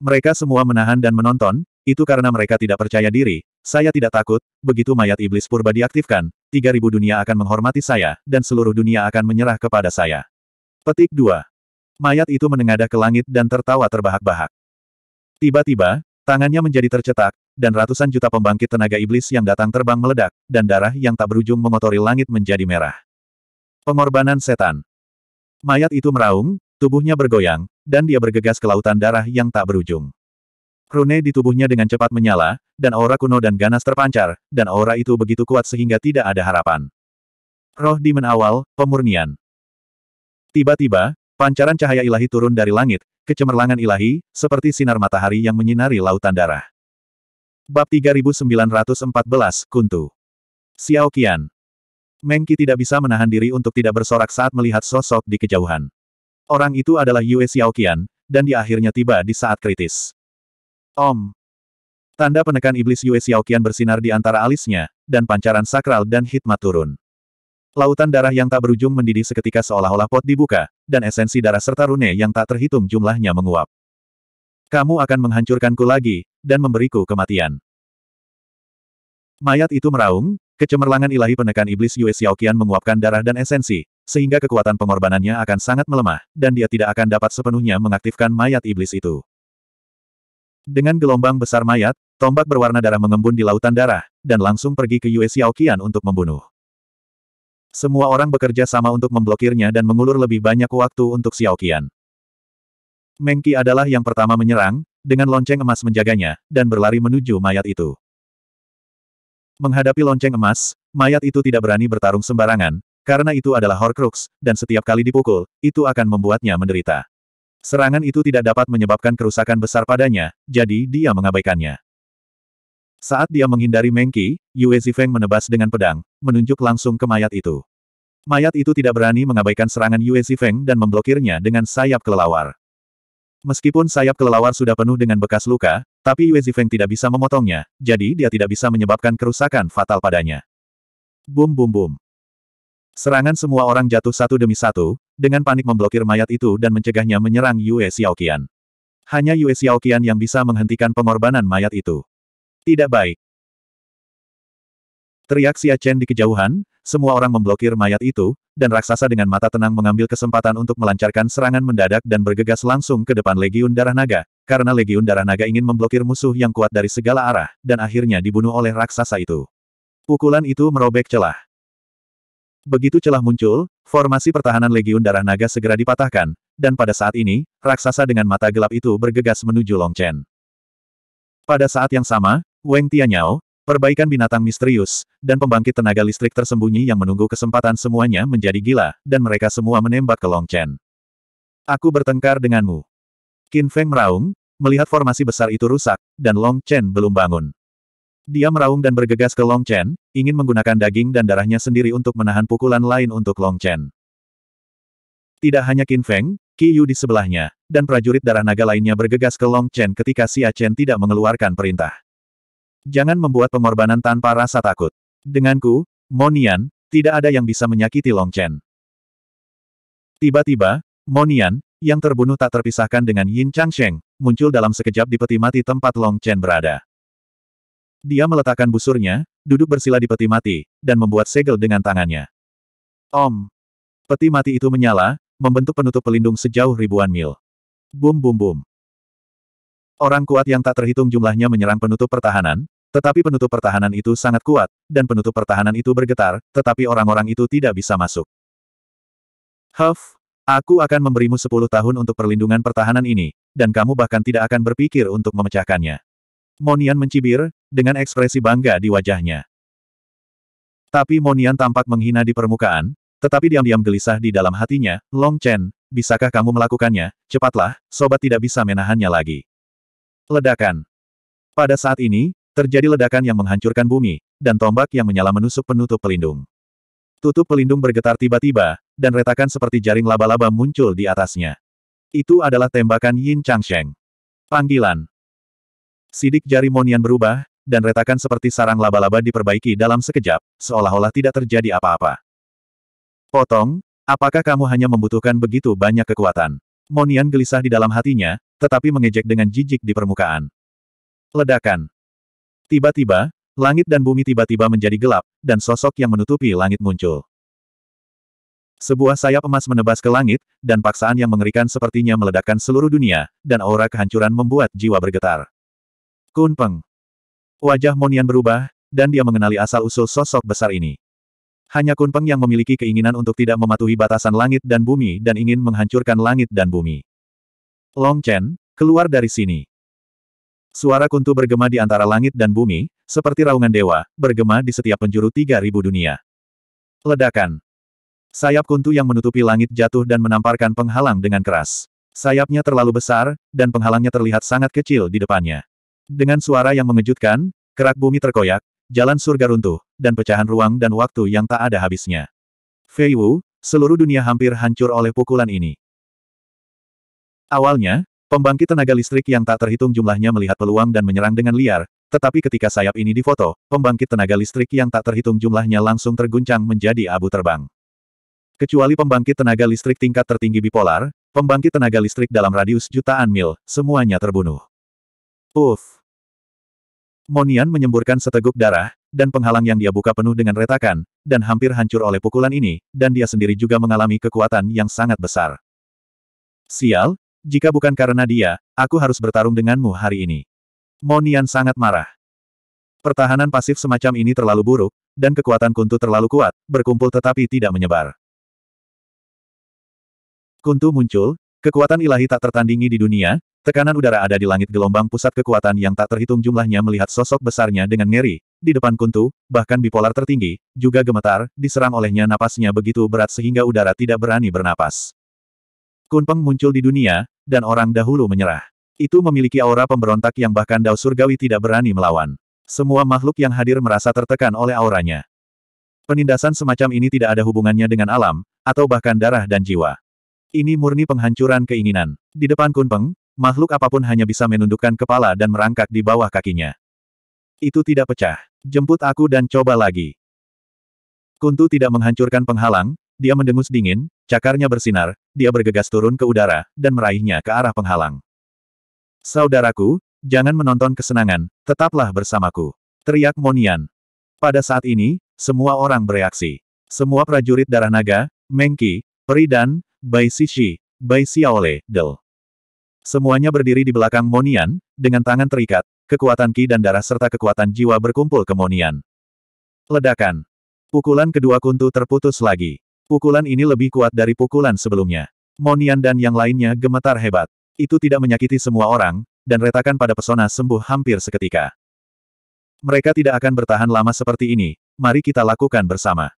Mereka semua menahan dan menonton, itu karena mereka tidak percaya diri, saya tidak takut, begitu mayat iblis purba diaktifkan, 3000 dunia akan menghormati saya, dan seluruh dunia akan menyerah kepada saya. Petik 2. Mayat itu menengadah ke langit dan tertawa terbahak-bahak. Tiba-tiba, tangannya menjadi tercetak, dan ratusan juta pembangkit tenaga iblis yang datang terbang meledak, dan darah yang tak berujung mengotori langit menjadi merah. Pengorbanan setan. Mayat itu meraung, tubuhnya bergoyang, dan dia bergegas ke lautan darah yang tak berujung. Rune di tubuhnya dengan cepat menyala, dan aura kuno dan ganas terpancar, dan aura itu begitu kuat sehingga tidak ada harapan. Roh di menawal, pemurnian. Tiba-tiba, pancaran cahaya ilahi turun dari langit, kecemerlangan ilahi, seperti sinar matahari yang menyinari lautan darah. Bab 3914, Kuntu. Xiao Qian. Mengki tidak bisa menahan diri untuk tidak bersorak saat melihat sosok di kejauhan. Orang itu adalah Yue Xiaoqian, dan dia akhirnya tiba di saat kritis. Om. Tanda penekan iblis Yue Xiaoqian bersinar di antara alisnya, dan pancaran sakral dan hitmat turun. Lautan darah yang tak berujung mendidih seketika seolah-olah pot dibuka, dan esensi darah serta rune yang tak terhitung jumlahnya menguap. Kamu akan menghancurkanku lagi, dan memberiku kematian. Mayat itu meraung, Kecemerlangan ilahi penekan iblis Yue Xiaoqian menguapkan darah dan esensi, sehingga kekuatan pengorbanannya akan sangat melemah, dan dia tidak akan dapat sepenuhnya mengaktifkan mayat iblis itu. Dengan gelombang besar mayat, tombak berwarna darah mengembun di lautan darah, dan langsung pergi ke Yue Xiaoqian untuk membunuh. Semua orang bekerja sama untuk memblokirnya dan mengulur lebih banyak waktu untuk Xiaoqian. Mengki adalah yang pertama menyerang, dengan lonceng emas menjaganya, dan berlari menuju mayat itu. Menghadapi lonceng emas, mayat itu tidak berani bertarung sembarangan, karena itu adalah Horcrux, dan setiap kali dipukul, itu akan membuatnya menderita. Serangan itu tidak dapat menyebabkan kerusakan besar padanya, jadi dia mengabaikannya. Saat dia menghindari Mengki, Yue Zifeng menebas dengan pedang, menunjuk langsung ke mayat itu. Mayat itu tidak berani mengabaikan serangan Yue Zifeng dan memblokirnya dengan sayap kelelawar. Meskipun sayap kelelawar sudah penuh dengan bekas luka, tapi Yue Zifeng tidak bisa memotongnya, jadi dia tidak bisa menyebabkan kerusakan fatal padanya. Bum bum bum. Serangan semua orang jatuh satu demi satu, dengan panik memblokir mayat itu dan mencegahnya menyerang Yue Xiaoqian. Hanya Yue Xiaoqian yang bisa menghentikan pengorbanan mayat itu. Tidak baik. Teriak Xia Chen di kejauhan, semua orang memblokir mayat itu, dan raksasa dengan mata tenang mengambil kesempatan untuk melancarkan serangan mendadak dan bergegas langsung ke depan Legiun Darah Naga, karena Legiun Darah Naga ingin memblokir musuh yang kuat dari segala arah, dan akhirnya dibunuh oleh raksasa itu. Pukulan itu merobek celah. Begitu celah muncul, formasi pertahanan Legiun Darah Naga segera dipatahkan, dan pada saat ini, raksasa dengan mata gelap itu bergegas menuju Long Chen. Pada saat yang sama, Weng Tianyao, perbaikan binatang misterius, dan pembangkit tenaga listrik tersembunyi yang menunggu kesempatan semuanya menjadi gila, dan mereka semua menembak ke Long Chen. Aku bertengkar denganmu. Qin Feng meraung, melihat formasi besar itu rusak, dan Long Chen belum bangun. Dia meraung dan bergegas ke Long Chen, ingin menggunakan daging dan darahnya sendiri untuk menahan pukulan lain untuk Long Chen. Tidak hanya Qin Feng, Qi Yu di sebelahnya, dan prajurit darah naga lainnya bergegas ke Long Chen ketika Xia Chen tidak mengeluarkan perintah. Jangan membuat pengorbanan tanpa rasa takut. Denganku, Monian, tidak ada yang bisa menyakiti Long Chen. Tiba-tiba, Monian, yang terbunuh tak terpisahkan dengan Yin Changsheng, muncul dalam sekejap di peti mati tempat Long Chen berada. Dia meletakkan busurnya, duduk bersila di peti mati, dan membuat segel dengan tangannya. Om! Peti mati itu menyala, membentuk penutup pelindung sejauh ribuan mil. Bum bum bum. Orang kuat yang tak terhitung jumlahnya menyerang penutup pertahanan, tetapi penutup pertahanan itu sangat kuat, dan penutup pertahanan itu bergetar, tetapi orang-orang itu tidak bisa masuk. Huff, Aku akan memberimu sepuluh tahun untuk perlindungan pertahanan ini, dan kamu bahkan tidak akan berpikir untuk memecahkannya. Monian mencibir, dengan ekspresi bangga di wajahnya. Tapi Monian tampak menghina di permukaan, tetapi diam-diam gelisah di dalam hatinya, Long Chen, bisakah kamu melakukannya? Cepatlah, sobat tidak bisa menahannya lagi. Ledakan. Pada saat ini, terjadi ledakan yang menghancurkan bumi, dan tombak yang menyala menusuk penutup pelindung. Tutup pelindung bergetar tiba-tiba, dan retakan seperti jaring laba-laba muncul di atasnya. Itu adalah tembakan Yin Changsheng. Panggilan. Sidik jari Monian berubah, dan retakan seperti sarang laba-laba diperbaiki dalam sekejap, seolah-olah tidak terjadi apa-apa. Potong, apakah kamu hanya membutuhkan begitu banyak kekuatan? Monian gelisah di dalam hatinya, tetapi mengejek dengan jijik di permukaan. Ledakan. Tiba-tiba, langit dan bumi tiba-tiba menjadi gelap, dan sosok yang menutupi langit muncul. Sebuah sayap emas menebas ke langit, dan paksaan yang mengerikan sepertinya meledakkan seluruh dunia, dan aura kehancuran membuat jiwa bergetar. Kun Peng. Wajah Monian berubah, dan dia mengenali asal-usul sosok besar ini. Hanya Kun Peng yang memiliki keinginan untuk tidak mematuhi batasan langit dan bumi dan ingin menghancurkan langit dan bumi. Long Chen, keluar dari sini. Suara kuntu bergema di antara langit dan bumi, seperti raungan dewa, bergema di setiap penjuru 3000 dunia. Ledakan. Sayap kuntu yang menutupi langit jatuh dan menamparkan penghalang dengan keras. Sayapnya terlalu besar, dan penghalangnya terlihat sangat kecil di depannya. Dengan suara yang mengejutkan, kerak bumi terkoyak, jalan surga runtuh, dan pecahan ruang dan waktu yang tak ada habisnya. Fei Wu, seluruh dunia hampir hancur oleh pukulan ini. Awalnya, pembangkit tenaga listrik yang tak terhitung jumlahnya melihat peluang dan menyerang dengan liar, tetapi ketika sayap ini difoto, pembangkit tenaga listrik yang tak terhitung jumlahnya langsung terguncang menjadi abu terbang. Kecuali pembangkit tenaga listrik tingkat tertinggi bipolar, pembangkit tenaga listrik dalam radius jutaan mil, semuanya terbunuh. Uff! Monian menyemburkan seteguk darah, dan penghalang yang dia buka penuh dengan retakan, dan hampir hancur oleh pukulan ini, dan dia sendiri juga mengalami kekuatan yang sangat besar. Sial, jika bukan karena dia, aku harus bertarung denganmu hari ini. Monian sangat marah. Pertahanan pasif semacam ini terlalu buruk, dan kekuatan kuntu terlalu kuat, berkumpul tetapi tidak menyebar. Kuntu muncul, kekuatan ilahi tak tertandingi di dunia, tekanan udara ada di langit gelombang pusat kekuatan yang tak terhitung jumlahnya melihat sosok besarnya dengan ngeri. Di depan Kuntu, bahkan bipolar tertinggi, juga gemetar, diserang olehnya napasnya begitu berat sehingga udara tidak berani bernapas. Kunpeng muncul di dunia, dan orang dahulu menyerah. Itu memiliki aura pemberontak yang bahkan Dao Surgawi tidak berani melawan. Semua makhluk yang hadir merasa tertekan oleh auranya. Penindasan semacam ini tidak ada hubungannya dengan alam, atau bahkan darah dan jiwa. Ini murni penghancuran keinginan. Di depan Kunpeng, makhluk apapun hanya bisa menundukkan kepala dan merangkak di bawah kakinya. Itu tidak pecah. Jemput aku dan coba lagi. Kuntu tidak menghancurkan penghalang, dia mendengus dingin, cakarnya bersinar, dia bergegas turun ke udara, dan meraihnya ke arah penghalang. Saudaraku, jangan menonton kesenangan, tetaplah bersamaku. Teriak Monian. Pada saat ini, semua orang bereaksi. Semua prajurit darah naga, Mengki, Peri dan Bai Xixi, Bai Xiaole, Del. Semuanya berdiri di belakang Monian, dengan tangan terikat, kekuatan ki dan darah serta kekuatan jiwa berkumpul ke Monian. Ledakan. Pukulan kedua kuntu terputus lagi. Pukulan ini lebih kuat dari pukulan sebelumnya. Monian dan yang lainnya gemetar hebat. Itu tidak menyakiti semua orang, dan retakan pada pesona sembuh hampir seketika. Mereka tidak akan bertahan lama seperti ini, mari kita lakukan bersama.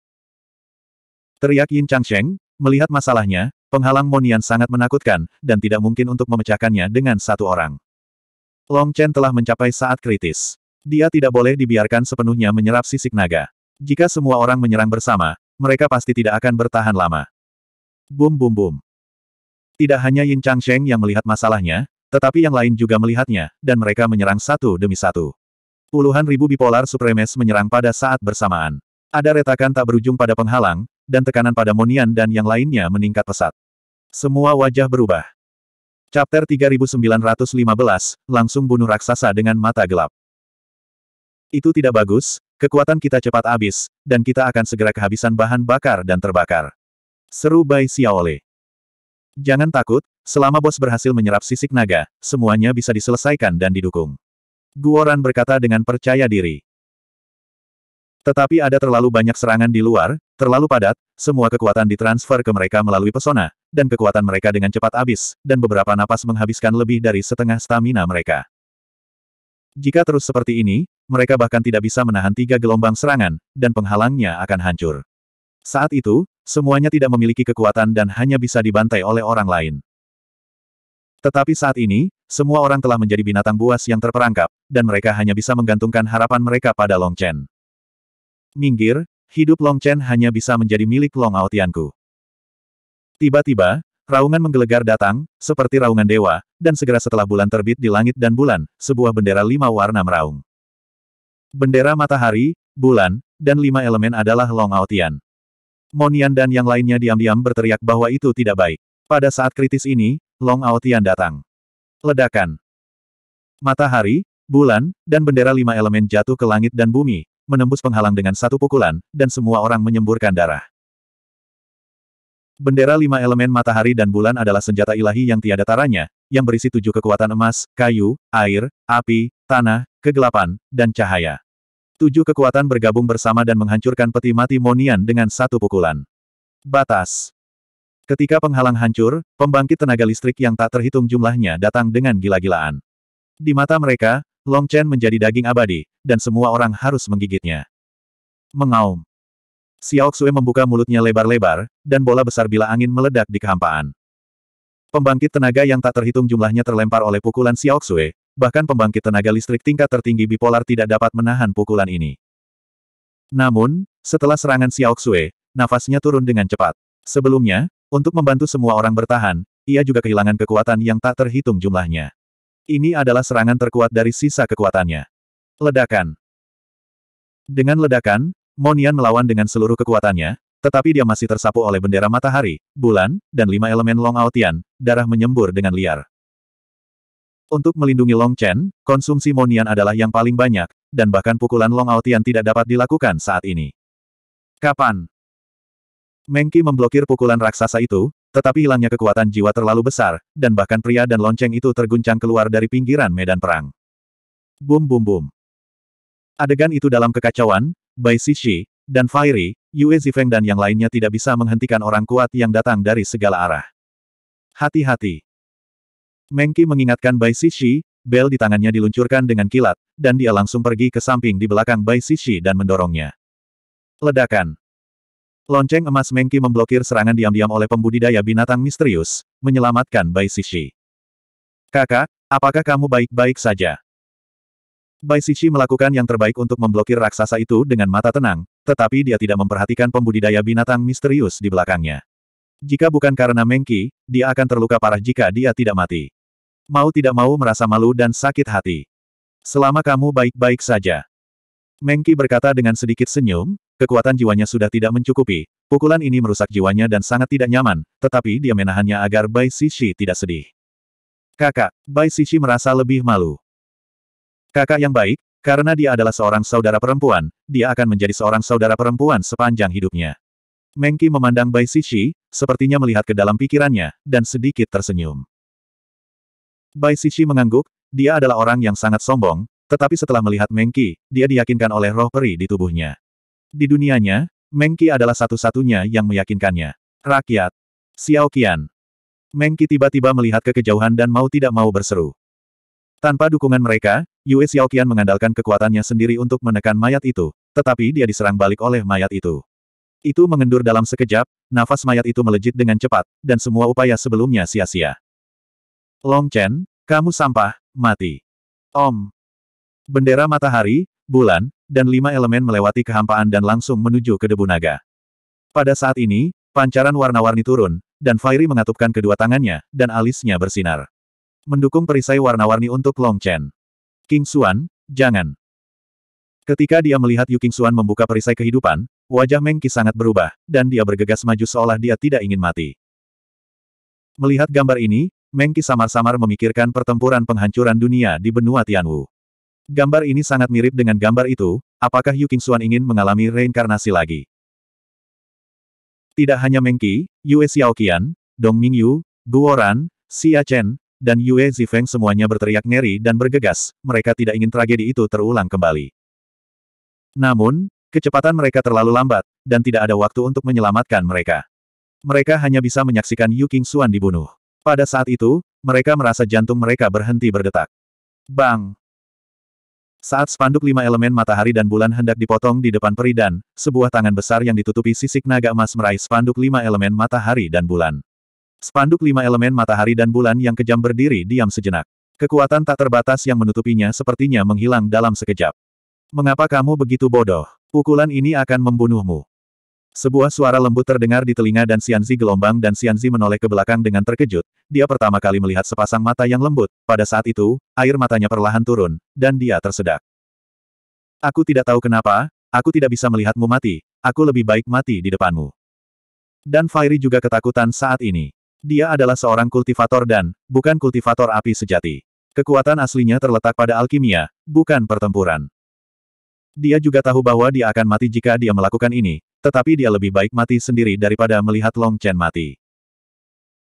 Teriak Yin Changsheng, Melihat masalahnya, penghalang Monian sangat menakutkan, dan tidak mungkin untuk memecahkannya dengan satu orang. Long Chen telah mencapai saat kritis. Dia tidak boleh dibiarkan sepenuhnya menyerap sisik naga. Jika semua orang menyerang bersama, mereka pasti tidak akan bertahan lama. Bum bum bum. Tidak hanya Yin Chang Sheng yang melihat masalahnya, tetapi yang lain juga melihatnya, dan mereka menyerang satu demi satu. Puluhan ribu bipolar supremes menyerang pada saat bersamaan. Ada retakan tak berujung pada penghalang, dan tekanan pada Monian dan yang lainnya meningkat pesat. Semua wajah berubah. Chapter 3915, langsung bunuh raksasa dengan mata gelap. Itu tidak bagus, kekuatan kita cepat habis, dan kita akan segera kehabisan bahan bakar dan terbakar. Seru Bai Xiaole. Jangan takut, selama bos berhasil menyerap sisik naga, semuanya bisa diselesaikan dan didukung. Guoran berkata dengan percaya diri. Tetapi ada terlalu banyak serangan di luar, terlalu padat, semua kekuatan ditransfer ke mereka melalui pesona, dan kekuatan mereka dengan cepat habis, dan beberapa napas menghabiskan lebih dari setengah stamina mereka. Jika terus seperti ini, mereka bahkan tidak bisa menahan tiga gelombang serangan, dan penghalangnya akan hancur. Saat itu, semuanya tidak memiliki kekuatan dan hanya bisa dibantai oleh orang lain. Tetapi saat ini, semua orang telah menjadi binatang buas yang terperangkap, dan mereka hanya bisa menggantungkan harapan mereka pada Long Chen. Minggir, hidup Long Chen hanya bisa menjadi milik Long Aotianku. Tiba-tiba, raungan menggelegar datang, seperti raungan dewa, dan segera setelah bulan terbit di langit dan bulan, sebuah bendera lima warna meraung. Bendera matahari, bulan, dan lima elemen adalah Long Aotian. Monian dan yang lainnya diam-diam berteriak bahwa itu tidak baik. Pada saat kritis ini, Long Aotian datang. Ledakan. Matahari, bulan, dan bendera lima elemen jatuh ke langit dan bumi, menembus penghalang dengan satu pukulan, dan semua orang menyemburkan darah. Bendera lima elemen matahari dan bulan adalah senjata ilahi yang tiada taranya, yang berisi tujuh kekuatan emas, kayu, air, api, tanah, kegelapan, dan cahaya. Tujuh kekuatan bergabung bersama dan menghancurkan peti mati Monian dengan satu pukulan. Batas. Ketika penghalang hancur, pembangkit tenaga listrik yang tak terhitung jumlahnya datang dengan gila-gilaan. Di mata mereka, Long Chen menjadi daging abadi, dan semua orang harus menggigitnya. Mengaum. Xiao Xue membuka mulutnya lebar-lebar, dan bola besar bila angin meledak di kehampaan. Pembangkit tenaga yang tak terhitung jumlahnya terlempar oleh pukulan Xiao Xue, bahkan pembangkit tenaga listrik tingkat tertinggi bipolar tidak dapat menahan pukulan ini. Namun, setelah serangan Xiao Xue, nafasnya turun dengan cepat. Sebelumnya, untuk membantu semua orang bertahan, ia juga kehilangan kekuatan yang tak terhitung jumlahnya. Ini adalah serangan terkuat dari sisa kekuatannya. Ledakan. Dengan ledakan, Monian melawan dengan seluruh kekuatannya, tetapi dia masih tersapu oleh bendera matahari, bulan, dan lima elemen Long Aotian, darah menyembur dengan liar. Untuk melindungi Long Chen, konsumsi Monian adalah yang paling banyak, dan bahkan pukulan Long Aotian tidak dapat dilakukan saat ini. Kapan? Mengki memblokir pukulan raksasa itu, tetapi hilangnya kekuatan jiwa terlalu besar, dan bahkan pria dan lonceng itu terguncang keluar dari pinggiran medan perang. Bum bum bum. Adegan itu dalam kekacauan, Bai Sishi, dan Fairi, Yue Zifeng dan yang lainnya tidak bisa menghentikan orang kuat yang datang dari segala arah. Hati-hati. Mengki mengingatkan Bai Sishi, bel di tangannya diluncurkan dengan kilat, dan dia langsung pergi ke samping di belakang Bai Sishi dan mendorongnya. Ledakan. Lonceng emas Mengki memblokir serangan diam-diam oleh pembudidaya binatang misterius, menyelamatkan Bai Sishi. Kakak, apakah kamu baik-baik saja? Bai Sishi melakukan yang terbaik untuk memblokir raksasa itu dengan mata tenang, tetapi dia tidak memperhatikan pembudidaya binatang misterius di belakangnya. Jika bukan karena Mengki, dia akan terluka parah jika dia tidak mati. Mau tidak mau merasa malu dan sakit hati. Selama kamu baik-baik saja. Mengki berkata dengan sedikit senyum, Kekuatan jiwanya sudah tidak mencukupi. Pukulan ini merusak jiwanya dan sangat tidak nyaman, tetapi dia menahannya agar Bai Sishi tidak sedih. Kakak, Bai Sishi merasa lebih malu. Kakak yang baik, karena dia adalah seorang saudara perempuan, dia akan menjadi seorang saudara perempuan sepanjang hidupnya. Mengki memandang Bai Sishi, sepertinya melihat ke dalam pikirannya, dan sedikit tersenyum. Bai Sishi mengangguk, dia adalah orang yang sangat sombong, tetapi setelah melihat Mengki, dia diyakinkan oleh roh peri di tubuhnya. Di dunianya, Mengki adalah satu-satunya yang meyakinkannya. Rakyat. Xiao Qian. Mengki tiba-tiba melihat ke kejauhan dan mau tidak mau berseru. Tanpa dukungan mereka, Yue Xiao Qian mengandalkan kekuatannya sendiri untuk menekan mayat itu, tetapi dia diserang balik oleh mayat itu. Itu mengendur dalam sekejap, nafas mayat itu melejit dengan cepat, dan semua upaya sebelumnya sia-sia. Long Chen, kamu sampah, mati. Om. Bendera matahari, bulan, dan lima elemen melewati kehampaan dan langsung menuju ke debu naga. Pada saat ini, pancaran warna-warni turun, dan Fairy mengatupkan kedua tangannya, dan alisnya bersinar. Mendukung perisai warna-warni untuk Long Chen. King Xuan, jangan. Ketika dia melihat Yu King Xuan membuka perisai kehidupan, wajah Meng Qi sangat berubah, dan dia bergegas maju seolah dia tidak ingin mati. Melihat gambar ini, Meng Qi samar-samar memikirkan pertempuran penghancuran dunia di benua Tianwu. Gambar ini sangat mirip dengan gambar itu, apakah Yu Qingxuan ingin mengalami reinkarnasi lagi? Tidak hanya Mengqi, Yue Xiaoqian, Dong Mingyu, Guoran, Xia Chen, dan Yue Zifeng semuanya berteriak ngeri dan bergegas, mereka tidak ingin tragedi itu terulang kembali. Namun, kecepatan mereka terlalu lambat, dan tidak ada waktu untuk menyelamatkan mereka. Mereka hanya bisa menyaksikan Yu Qingxuan dibunuh. Pada saat itu, mereka merasa jantung mereka berhenti berdetak. Bang! Saat spanduk lima elemen matahari dan bulan hendak dipotong di depan peridan, sebuah tangan besar yang ditutupi sisik naga emas meraih spanduk lima elemen matahari dan bulan. Spanduk lima elemen matahari dan bulan yang kejam berdiri diam sejenak. Kekuatan tak terbatas yang menutupinya sepertinya menghilang dalam sekejap. Mengapa kamu begitu bodoh? Pukulan ini akan membunuhmu. Sebuah suara lembut terdengar di telinga dan Xianzi gelombang dan Xianzi menoleh ke belakang dengan terkejut. Dia pertama kali melihat sepasang mata yang lembut. Pada saat itu, air matanya perlahan turun, dan dia tersedak. Aku tidak tahu kenapa, aku tidak bisa melihatmu mati. Aku lebih baik mati di depanmu. Dan Fairy juga ketakutan saat ini. Dia adalah seorang kultivator dan, bukan kultivator api sejati. Kekuatan aslinya terletak pada alkimia, bukan pertempuran. Dia juga tahu bahwa dia akan mati jika dia melakukan ini, tetapi dia lebih baik mati sendiri daripada melihat Long Chen mati.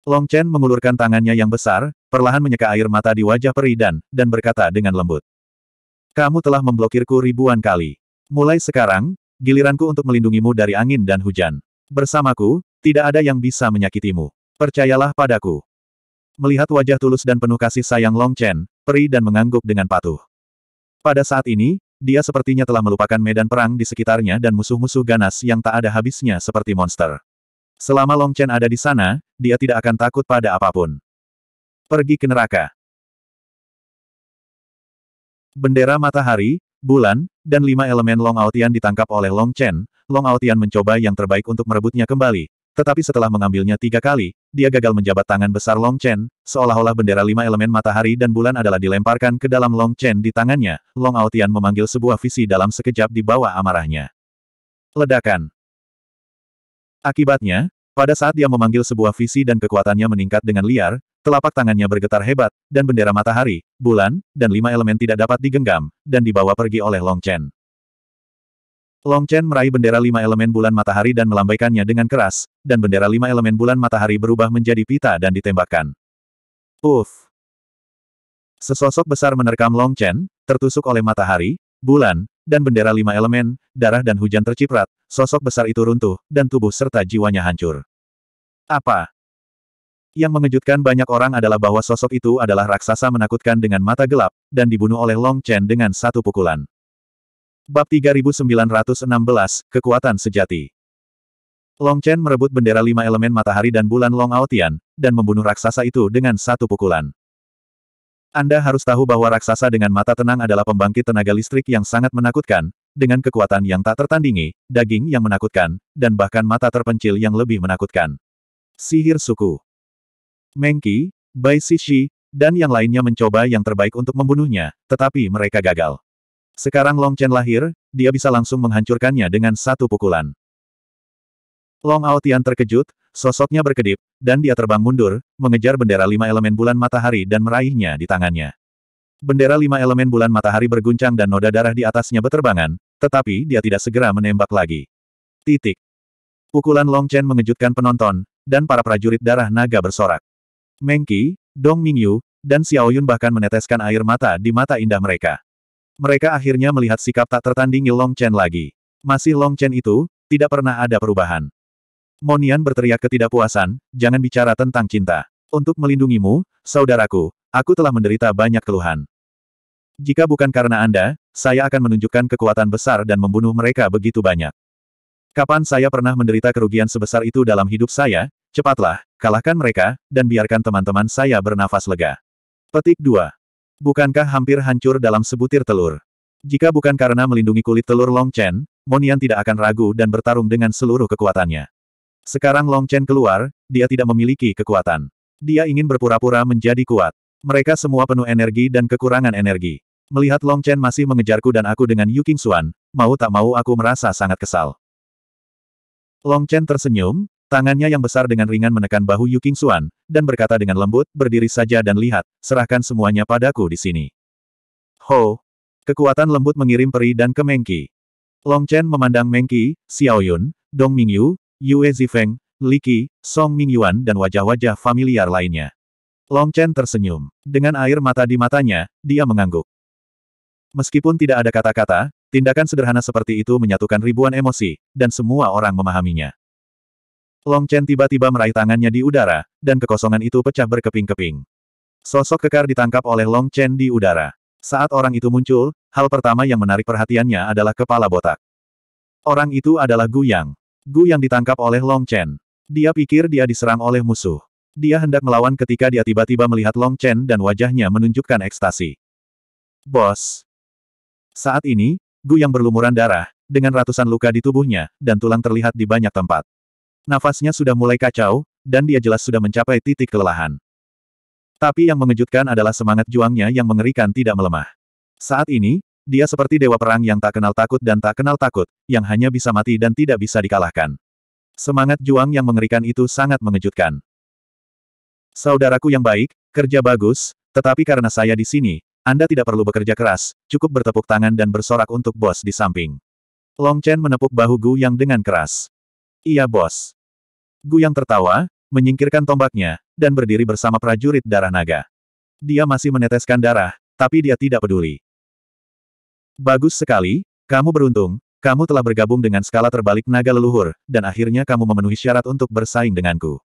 Long Chen mengulurkan tangannya yang besar, perlahan menyeka air mata di wajah peri dan, dan berkata dengan lembut. Kamu telah memblokirku ribuan kali. Mulai sekarang, giliranku untuk melindungimu dari angin dan hujan. Bersamaku, tidak ada yang bisa menyakitimu. Percayalah padaku. Melihat wajah tulus dan penuh kasih sayang Long Chen, peri dan mengangguk dengan patuh. Pada saat ini, dia sepertinya telah melupakan medan perang di sekitarnya dan musuh-musuh ganas yang tak ada habisnya seperti monster. Selama Long Chen ada di sana, dia tidak akan takut pada apapun. Pergi ke neraka. Bendera matahari, bulan, dan lima elemen Long Aotian ditangkap oleh Long Chen, Long Aotian mencoba yang terbaik untuk merebutnya kembali, tetapi setelah mengambilnya tiga kali, dia gagal menjabat tangan besar Long Chen, seolah-olah bendera lima elemen matahari dan bulan adalah dilemparkan ke dalam Long Chen di tangannya, Long Aotian memanggil sebuah visi dalam sekejap di bawah amarahnya. Ledakan. Akibatnya, pada saat dia memanggil sebuah visi dan kekuatannya meningkat dengan liar, telapak tangannya bergetar hebat, dan bendera matahari, bulan, dan lima elemen tidak dapat digenggam, dan dibawa pergi oleh Long Chen. Long Chen meraih bendera lima elemen bulan matahari dan melambaikannya dengan keras, dan bendera lima elemen bulan matahari berubah menjadi pita dan ditembakkan. Uff. Sesosok besar menerkam Long Chen, tertusuk oleh matahari, bulan, dan bendera lima elemen, darah dan hujan terciprat, sosok besar itu runtuh, dan tubuh serta jiwanya hancur. Apa? Yang mengejutkan banyak orang adalah bahwa sosok itu adalah raksasa menakutkan dengan mata gelap, dan dibunuh oleh Long Chen dengan satu pukulan. Bab 3916, Kekuatan Sejati Long Chen merebut bendera lima elemen matahari dan bulan Long Aotian, dan membunuh raksasa itu dengan satu pukulan. Anda harus tahu bahwa raksasa dengan mata tenang adalah pembangkit tenaga listrik yang sangat menakutkan, dengan kekuatan yang tak tertandingi, daging yang menakutkan, dan bahkan mata terpencil yang lebih menakutkan. Sihir suku Mengki, Bai Sishi, dan yang lainnya mencoba yang terbaik untuk membunuhnya, tetapi mereka gagal. Sekarang Long Chen lahir, dia bisa langsung menghancurkannya dengan satu pukulan. Long Aotian terkejut, sosoknya berkedip, dan dia terbang mundur, mengejar bendera lima elemen bulan matahari dan meraihnya di tangannya. Bendera lima elemen bulan matahari berguncang dan noda darah di atasnya beterbangan, tetapi dia tidak segera menembak lagi. Titik. Pukulan Long Chen mengejutkan penonton, dan para prajurit darah naga bersorak. Mengki, Dong Mingyu, dan Xiao Yun bahkan meneteskan air mata di mata indah mereka. Mereka akhirnya melihat sikap tak tertandingi Long Chen lagi. Masih Long Chen itu, tidak pernah ada perubahan. Monian berteriak ketidakpuasan, jangan bicara tentang cinta. Untuk melindungimu, saudaraku, aku telah menderita banyak keluhan. Jika bukan karena Anda, saya akan menunjukkan kekuatan besar dan membunuh mereka begitu banyak. Kapan saya pernah menderita kerugian sebesar itu dalam hidup saya? Cepatlah, kalahkan mereka, dan biarkan teman-teman saya bernafas lega. Petik 2. Bukankah hampir hancur dalam sebutir telur? Jika bukan karena melindungi kulit telur Long Chen, Monian tidak akan ragu dan bertarung dengan seluruh kekuatannya. Sekarang Long Chen keluar, dia tidak memiliki kekuatan. Dia ingin berpura-pura menjadi kuat. Mereka semua penuh energi dan kekurangan energi. Melihat Long Chen masih mengejarku dan aku dengan Yu Xuan, mau tak mau aku merasa sangat kesal. Long Chen tersenyum, Tangannya yang besar dengan ringan menekan bahu Yu Suan, dan berkata dengan lembut, berdiri saja dan lihat, serahkan semuanya padaku di sini. Ho! Kekuatan lembut mengirim peri dan ke Mengki. Long Chen memandang Mengki, Xiao Yun, Dong Mingyu, Yue Zifeng, Li Qi, Song Mingyuan dan wajah-wajah familiar lainnya. Long Chen tersenyum. Dengan air mata di matanya, dia mengangguk. Meskipun tidak ada kata-kata, tindakan sederhana seperti itu menyatukan ribuan emosi, dan semua orang memahaminya. Long Chen tiba-tiba meraih tangannya di udara, dan kekosongan itu pecah berkeping-keping. Sosok kekar ditangkap oleh Long Chen di udara. Saat orang itu muncul, hal pertama yang menarik perhatiannya adalah kepala botak. Orang itu adalah Gu Yang. Gu Yang ditangkap oleh Long Chen. Dia pikir dia diserang oleh musuh. Dia hendak melawan ketika dia tiba-tiba melihat Long Chen dan wajahnya menunjukkan ekstasi. Bos. Saat ini, Gu Yang berlumuran darah, dengan ratusan luka di tubuhnya, dan tulang terlihat di banyak tempat. Nafasnya sudah mulai kacau, dan dia jelas sudah mencapai titik kelelahan. Tapi yang mengejutkan adalah semangat juangnya yang mengerikan tidak melemah. Saat ini, dia seperti dewa perang yang tak kenal takut dan tak kenal takut, yang hanya bisa mati dan tidak bisa dikalahkan. Semangat juang yang mengerikan itu sangat mengejutkan. Saudaraku yang baik, kerja bagus, tetapi karena saya di sini, Anda tidak perlu bekerja keras, cukup bertepuk tangan dan bersorak untuk bos di samping. Long Chen menepuk bahu Gu Yang dengan keras. Iya bos. Gu yang tertawa, menyingkirkan tombaknya, dan berdiri bersama prajurit darah naga. Dia masih meneteskan darah, tapi dia tidak peduli. Bagus sekali, kamu beruntung, kamu telah bergabung dengan skala terbalik naga leluhur, dan akhirnya kamu memenuhi syarat untuk bersaing denganku.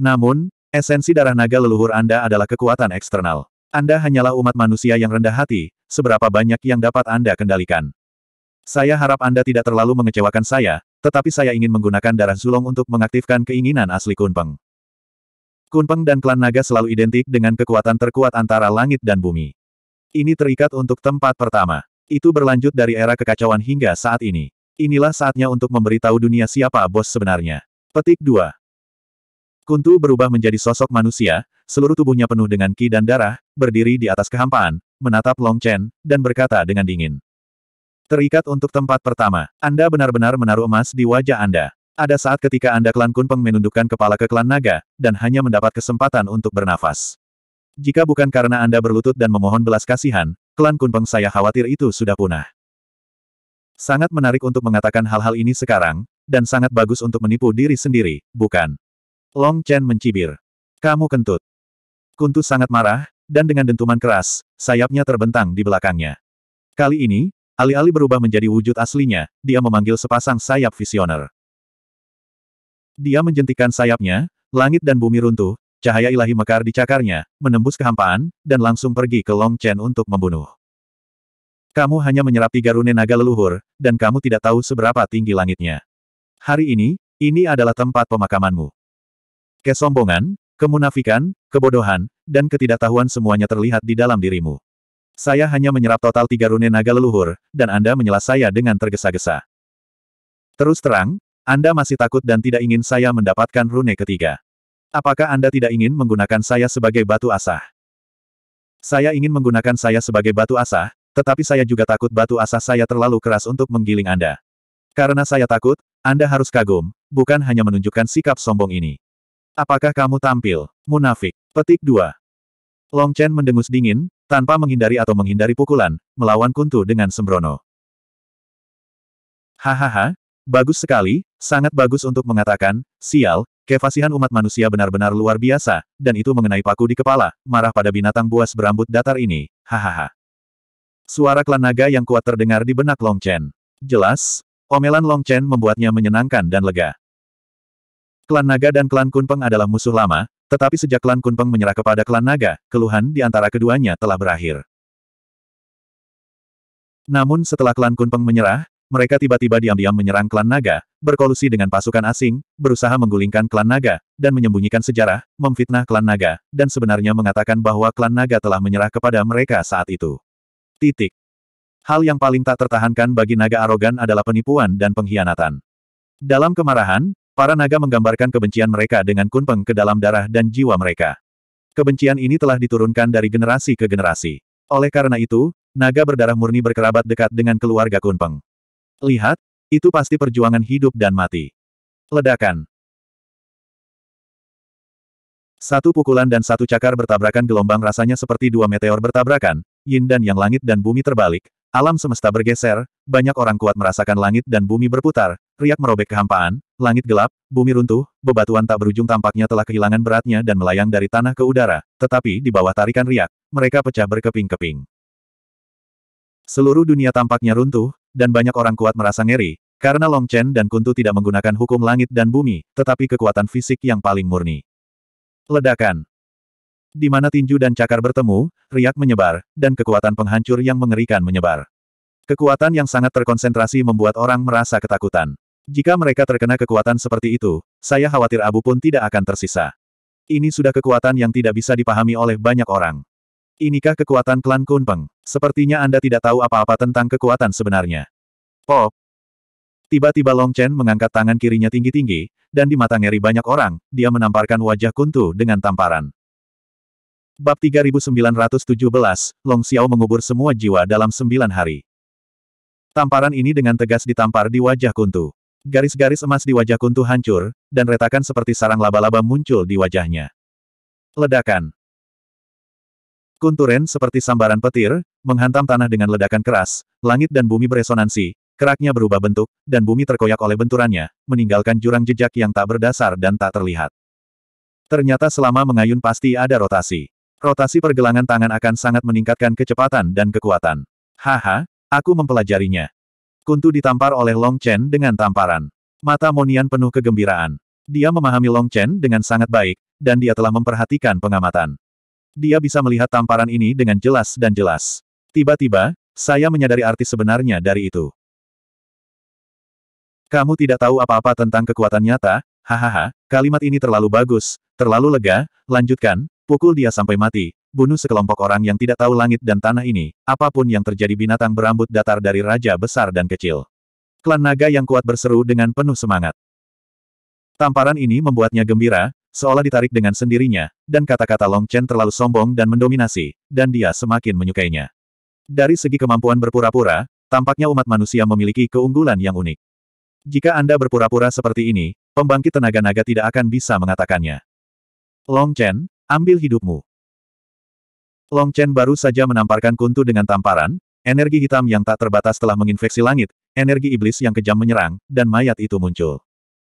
Namun, esensi darah naga leluhur Anda adalah kekuatan eksternal. Anda hanyalah umat manusia yang rendah hati, seberapa banyak yang dapat Anda kendalikan. Saya harap Anda tidak terlalu mengecewakan saya, tetapi saya ingin menggunakan darah Zulong untuk mengaktifkan keinginan asli Kunpeng. Kunpeng dan klan naga selalu identik dengan kekuatan terkuat antara langit dan bumi. Ini terikat untuk tempat pertama. Itu berlanjut dari era kekacauan hingga saat ini. Inilah saatnya untuk memberitahu dunia siapa bos sebenarnya. Petik 2. Kuntu berubah menjadi sosok manusia, seluruh tubuhnya penuh dengan ki dan darah, berdiri di atas kehampaan, menatap Long Chen, dan berkata dengan dingin. Terikat untuk tempat pertama. Anda benar-benar menaruh emas di wajah Anda. Ada saat ketika Anda klan Kunpeng menundukkan kepala ke klan naga, dan hanya mendapat kesempatan untuk bernafas. Jika bukan karena Anda berlutut dan memohon belas kasihan, klan Kunpeng saya khawatir itu sudah punah. Sangat menarik untuk mengatakan hal-hal ini sekarang, dan sangat bagus untuk menipu diri sendiri, bukan? Long Chen mencibir. Kamu kentut. Kuntu sangat marah, dan dengan dentuman keras, sayapnya terbentang di belakangnya. Kali ini, Alih-alih berubah menjadi wujud aslinya, dia memanggil sepasang sayap visioner. Dia menjentikan sayapnya, langit dan bumi runtuh, cahaya ilahi mekar di cakarnya, menembus kehampaan, dan langsung pergi ke Long Chen untuk membunuh. Kamu hanya menyerap tiga rune naga leluhur, dan kamu tidak tahu seberapa tinggi langitnya. Hari ini, ini adalah tempat pemakamanmu. Kesombongan, kemunafikan, kebodohan, dan ketidaktahuan semuanya terlihat di dalam dirimu. Saya hanya menyerap total tiga rune naga leluhur, dan Anda menyela saya dengan tergesa-gesa. Terus terang, Anda masih takut dan tidak ingin saya mendapatkan rune ketiga. Apakah Anda tidak ingin menggunakan saya sebagai batu asah? Saya ingin menggunakan saya sebagai batu asah, tetapi saya juga takut batu asah saya terlalu keras untuk menggiling Anda. Karena saya takut, Anda harus kagum, bukan hanya menunjukkan sikap sombong ini. Apakah kamu tampil, munafik? Petik 2. Long Chen mendengus dingin, tanpa menghindari atau menghindari pukulan, melawan Kuntu dengan sembrono. Hahaha, bagus sekali, sangat bagus untuk mengatakan, sial, kefasihan umat manusia benar-benar luar biasa, dan itu mengenai paku di kepala, marah pada binatang buas berambut datar ini, hahaha. Suara klan naga yang kuat terdengar di benak Long Chen. Jelas, omelan Long Chen membuatnya menyenangkan dan lega. Klan naga dan klan Kunpeng adalah musuh lama, tetapi sejak klan Kunpeng menyerah kepada klan Naga, keluhan di antara keduanya telah berakhir. Namun setelah klan Kunpeng menyerah, mereka tiba-tiba diam-diam menyerang klan Naga, berkolusi dengan pasukan asing, berusaha menggulingkan klan Naga, dan menyembunyikan sejarah, memfitnah klan Naga, dan sebenarnya mengatakan bahwa klan Naga telah menyerah kepada mereka saat itu. Titik. Hal yang paling tak tertahankan bagi naga arogan adalah penipuan dan pengkhianatan. Dalam kemarahan, Para naga menggambarkan kebencian mereka dengan kunpeng ke dalam darah dan jiwa mereka. Kebencian ini telah diturunkan dari generasi ke generasi. Oleh karena itu, naga berdarah murni berkerabat dekat dengan keluarga kunpeng. Lihat, itu pasti perjuangan hidup dan mati. Ledakan. Satu pukulan dan satu cakar bertabrakan gelombang rasanya seperti dua meteor bertabrakan, yin dan yang langit dan bumi terbalik, Alam semesta bergeser, banyak orang kuat merasakan langit dan bumi berputar, riak merobek kehampaan, langit gelap, bumi runtuh, bebatuan tak berujung tampaknya telah kehilangan beratnya dan melayang dari tanah ke udara, tetapi di bawah tarikan riak, mereka pecah berkeping-keping. Seluruh dunia tampaknya runtuh, dan banyak orang kuat merasa ngeri, karena Long Chen dan Kuntu tidak menggunakan hukum langit dan bumi, tetapi kekuatan fisik yang paling murni. Ledakan di mana tinju dan cakar bertemu, riak menyebar, dan kekuatan penghancur yang mengerikan menyebar. Kekuatan yang sangat terkonsentrasi membuat orang merasa ketakutan. Jika mereka terkena kekuatan seperti itu, saya khawatir abu pun tidak akan tersisa. Ini sudah kekuatan yang tidak bisa dipahami oleh banyak orang. Inikah kekuatan klan Kunpeng? Sepertinya Anda tidak tahu apa-apa tentang kekuatan sebenarnya. Pop! Tiba-tiba Long Chen mengangkat tangan kirinya tinggi-tinggi, dan di mata ngeri banyak orang, dia menamparkan wajah Kuntu dengan tamparan. Bab 3917, Long Xiao mengubur semua jiwa dalam sembilan hari. Tamparan ini dengan tegas ditampar di wajah Kuntu. Garis-garis emas di wajah Kuntu hancur, dan retakan seperti sarang laba-laba muncul di wajahnya. Ledakan. Kunturen seperti sambaran petir, menghantam tanah dengan ledakan keras, langit dan bumi beresonansi, keraknya berubah bentuk, dan bumi terkoyak oleh benturannya, meninggalkan jurang jejak yang tak berdasar dan tak terlihat. Ternyata selama mengayun pasti ada rotasi. Rotasi pergelangan tangan akan sangat meningkatkan kecepatan dan kekuatan. Haha, aku mempelajarinya. Kuntu ditampar oleh Long Chen dengan tamparan. Mata Monian penuh kegembiraan. Dia memahami Long Chen dengan sangat baik, dan dia telah memperhatikan pengamatan. Dia bisa melihat tamparan ini dengan jelas dan jelas. Tiba-tiba, saya menyadari arti sebenarnya dari itu. Kamu tidak tahu apa-apa tentang kekuatan nyata, hahaha, kalimat ini terlalu bagus, terlalu lega, lanjutkan, Pukul dia sampai mati, bunuh sekelompok orang yang tidak tahu langit dan tanah ini, apapun yang terjadi binatang berambut datar dari raja besar dan kecil. Klan naga yang kuat berseru dengan penuh semangat. Tamparan ini membuatnya gembira, seolah ditarik dengan sendirinya, dan kata-kata Long Chen terlalu sombong dan mendominasi, dan dia semakin menyukainya. Dari segi kemampuan berpura-pura, tampaknya umat manusia memiliki keunggulan yang unik. Jika Anda berpura-pura seperti ini, pembangkit tenaga naga tidak akan bisa mengatakannya. Long Chen, Ambil hidupmu. Long Chen baru saja menamparkan kuntu dengan tamparan, energi hitam yang tak terbatas telah menginfeksi langit, energi iblis yang kejam menyerang, dan mayat itu muncul.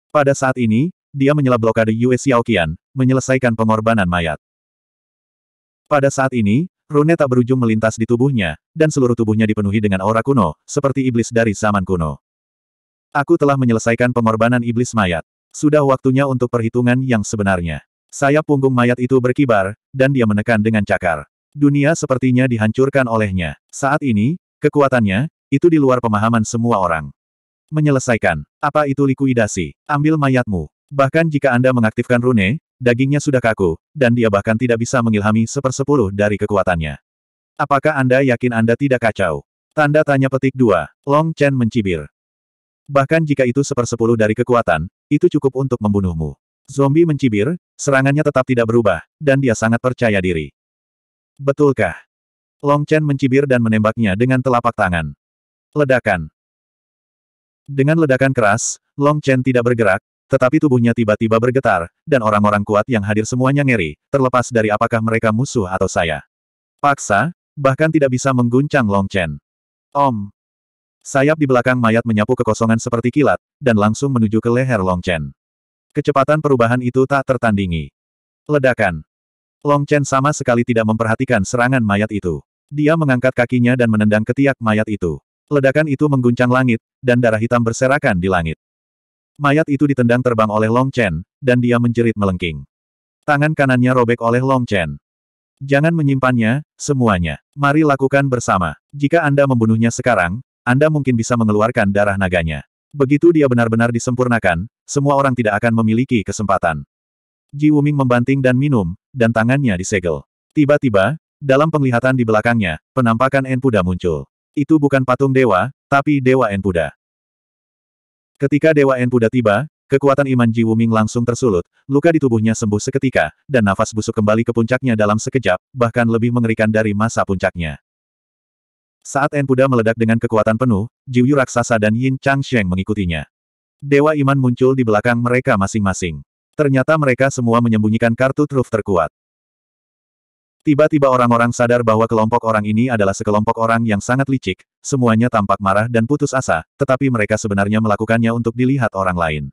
Pada saat ini, dia menyela blokade Yue Xiaoqian, menyelesaikan pengorbanan mayat. Pada saat ini, rune tak berujung melintas di tubuhnya, dan seluruh tubuhnya dipenuhi dengan aura kuno, seperti iblis dari zaman kuno. Aku telah menyelesaikan pengorbanan iblis mayat. Sudah waktunya untuk perhitungan yang sebenarnya. Sayap punggung mayat itu berkibar, dan dia menekan dengan cakar. Dunia sepertinya dihancurkan olehnya. Saat ini, kekuatannya, itu di luar pemahaman semua orang. Menyelesaikan. Apa itu likuidasi? Ambil mayatmu. Bahkan jika Anda mengaktifkan rune, dagingnya sudah kaku, dan dia bahkan tidak bisa mengilhami sepersepuluh dari kekuatannya. Apakah Anda yakin Anda tidak kacau? Tanda tanya petik 2. Long Chen mencibir. Bahkan jika itu sepersepuluh dari kekuatan, itu cukup untuk membunuhmu. Zombie mencibir, serangannya tetap tidak berubah, dan dia sangat percaya diri. Betulkah? Long Chen mencibir dan menembaknya dengan telapak tangan. Ledakan. Dengan ledakan keras, Long Chen tidak bergerak, tetapi tubuhnya tiba-tiba bergetar, dan orang-orang kuat yang hadir semuanya ngeri, terlepas dari apakah mereka musuh atau saya. Paksa, bahkan tidak bisa mengguncang Long Chen. Om. Sayap di belakang mayat menyapu kekosongan seperti kilat, dan langsung menuju ke leher Long Chen. Kecepatan perubahan itu tak tertandingi. Ledakan. Long Chen sama sekali tidak memperhatikan serangan mayat itu. Dia mengangkat kakinya dan menendang ketiak mayat itu. Ledakan itu mengguncang langit, dan darah hitam berserakan di langit. Mayat itu ditendang terbang oleh Long Chen, dan dia menjerit melengking. Tangan kanannya robek oleh Long Chen. Jangan menyimpannya, semuanya. Mari lakukan bersama. Jika Anda membunuhnya sekarang, Anda mungkin bisa mengeluarkan darah naganya. Begitu dia benar-benar disempurnakan, semua orang tidak akan memiliki kesempatan. Ji Wuming membanting dan minum, dan tangannya disegel. Tiba-tiba, dalam penglihatan di belakangnya, penampakan Enpuda muncul. Itu bukan patung dewa, tapi dewa Enpuda. Ketika dewa Enpuda tiba, kekuatan iman Ji Wuming langsung tersulut, luka di tubuhnya sembuh seketika, dan nafas busuk kembali ke puncaknya dalam sekejap, bahkan lebih mengerikan dari masa puncaknya. Saat Enpuda meledak dengan kekuatan penuh, Jiuyu raksasa dan Yin Changsheng mengikutinya. Dewa Iman muncul di belakang mereka masing-masing. Ternyata mereka semua menyembunyikan kartu truf terkuat. Tiba-tiba orang-orang sadar bahwa kelompok orang ini adalah sekelompok orang yang sangat licik, semuanya tampak marah dan putus asa, tetapi mereka sebenarnya melakukannya untuk dilihat orang lain.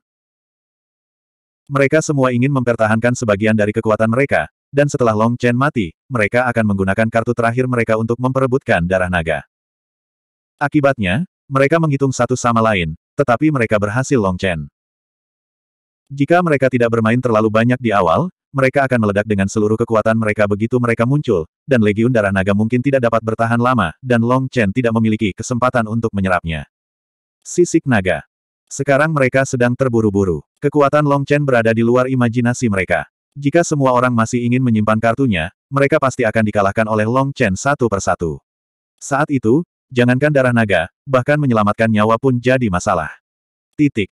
Mereka semua ingin mempertahankan sebagian dari kekuatan mereka, dan setelah Long Chen mati, mereka akan menggunakan kartu terakhir mereka untuk memperebutkan darah naga. Akibatnya, mereka menghitung satu sama lain, tetapi mereka berhasil Long Chen. Jika mereka tidak bermain terlalu banyak di awal, mereka akan meledak dengan seluruh kekuatan mereka begitu mereka muncul, dan Legiun Darah Naga mungkin tidak dapat bertahan lama, dan Long Chen tidak memiliki kesempatan untuk menyerapnya. Sisik Naga. Sekarang mereka sedang terburu-buru. Kekuatan Long Chen berada di luar imajinasi mereka. Jika semua orang masih ingin menyimpan kartunya, mereka pasti akan dikalahkan oleh Long Chen satu persatu. Saat itu, jangankan darah naga, bahkan menyelamatkan nyawa pun jadi masalah. Titik.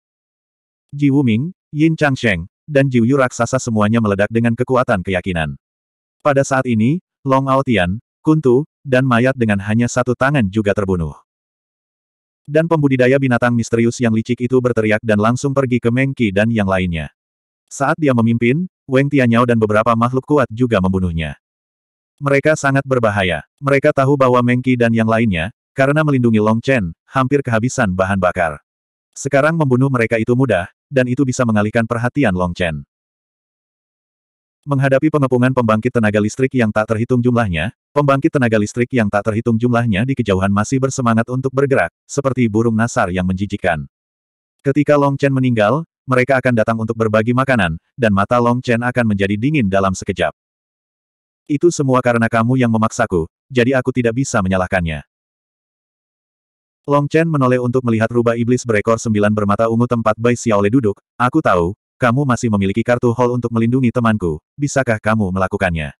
Ji Wuming, Yin Changsheng, dan Ji Yu raksasa semuanya meledak dengan kekuatan keyakinan. Pada saat ini, Long Aotian, Kuntu, dan mayat dengan hanya satu tangan juga terbunuh. Dan pembudidaya binatang misterius yang licik itu berteriak dan langsung pergi ke Mengki dan yang lainnya. Saat dia memimpin, Weng Tianyao dan beberapa makhluk kuat juga membunuhnya. Mereka sangat berbahaya. Mereka tahu bahwa Mengki dan yang lainnya, karena melindungi Long Chen, hampir kehabisan bahan bakar. Sekarang membunuh mereka itu mudah, dan itu bisa mengalihkan perhatian Long Chen. Menghadapi pengepungan pembangkit tenaga listrik yang tak terhitung jumlahnya, pembangkit tenaga listrik yang tak terhitung jumlahnya di kejauhan masih bersemangat untuk bergerak, seperti burung nasar yang menjijikan. Ketika Long Chen meninggal, mereka akan datang untuk berbagi makanan, dan mata Long Chen akan menjadi dingin dalam sekejap. Itu semua karena kamu yang memaksaku, jadi aku tidak bisa menyalahkannya. Long Chen menoleh untuk melihat rubah iblis berekor sembilan bermata ungu tempat Bai Xiaole duduk. Aku tahu, kamu masih memiliki kartu hall untuk melindungi temanku. Bisakah kamu melakukannya?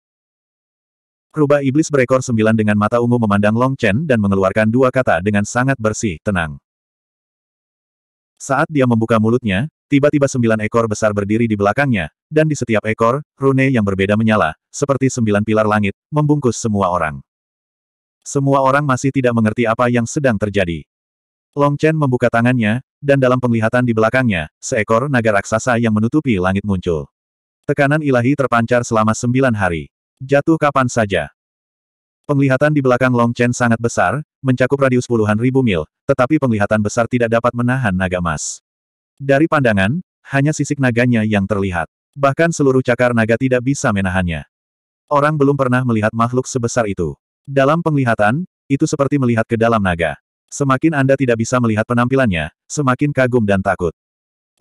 Rubah iblis berekor sembilan dengan mata ungu memandang Long Chen dan mengeluarkan dua kata dengan sangat bersih, tenang. Saat dia membuka mulutnya, tiba-tiba sembilan ekor besar berdiri di belakangnya, dan di setiap ekor, rune yang berbeda menyala, seperti sembilan pilar langit, membungkus semua orang. Semua orang masih tidak mengerti apa yang sedang terjadi. Long Chen membuka tangannya, dan dalam penglihatan di belakangnya, seekor naga raksasa yang menutupi langit muncul. Tekanan ilahi terpancar selama sembilan hari. Jatuh kapan saja. Penglihatan di belakang Long Chen sangat besar, mencakup radius puluhan ribu mil, tetapi penglihatan besar tidak dapat menahan naga emas. Dari pandangan, hanya sisik naganya yang terlihat. Bahkan seluruh cakar naga tidak bisa menahannya. Orang belum pernah melihat makhluk sebesar itu. Dalam penglihatan, itu seperti melihat ke dalam naga. Semakin Anda tidak bisa melihat penampilannya, semakin kagum dan takut.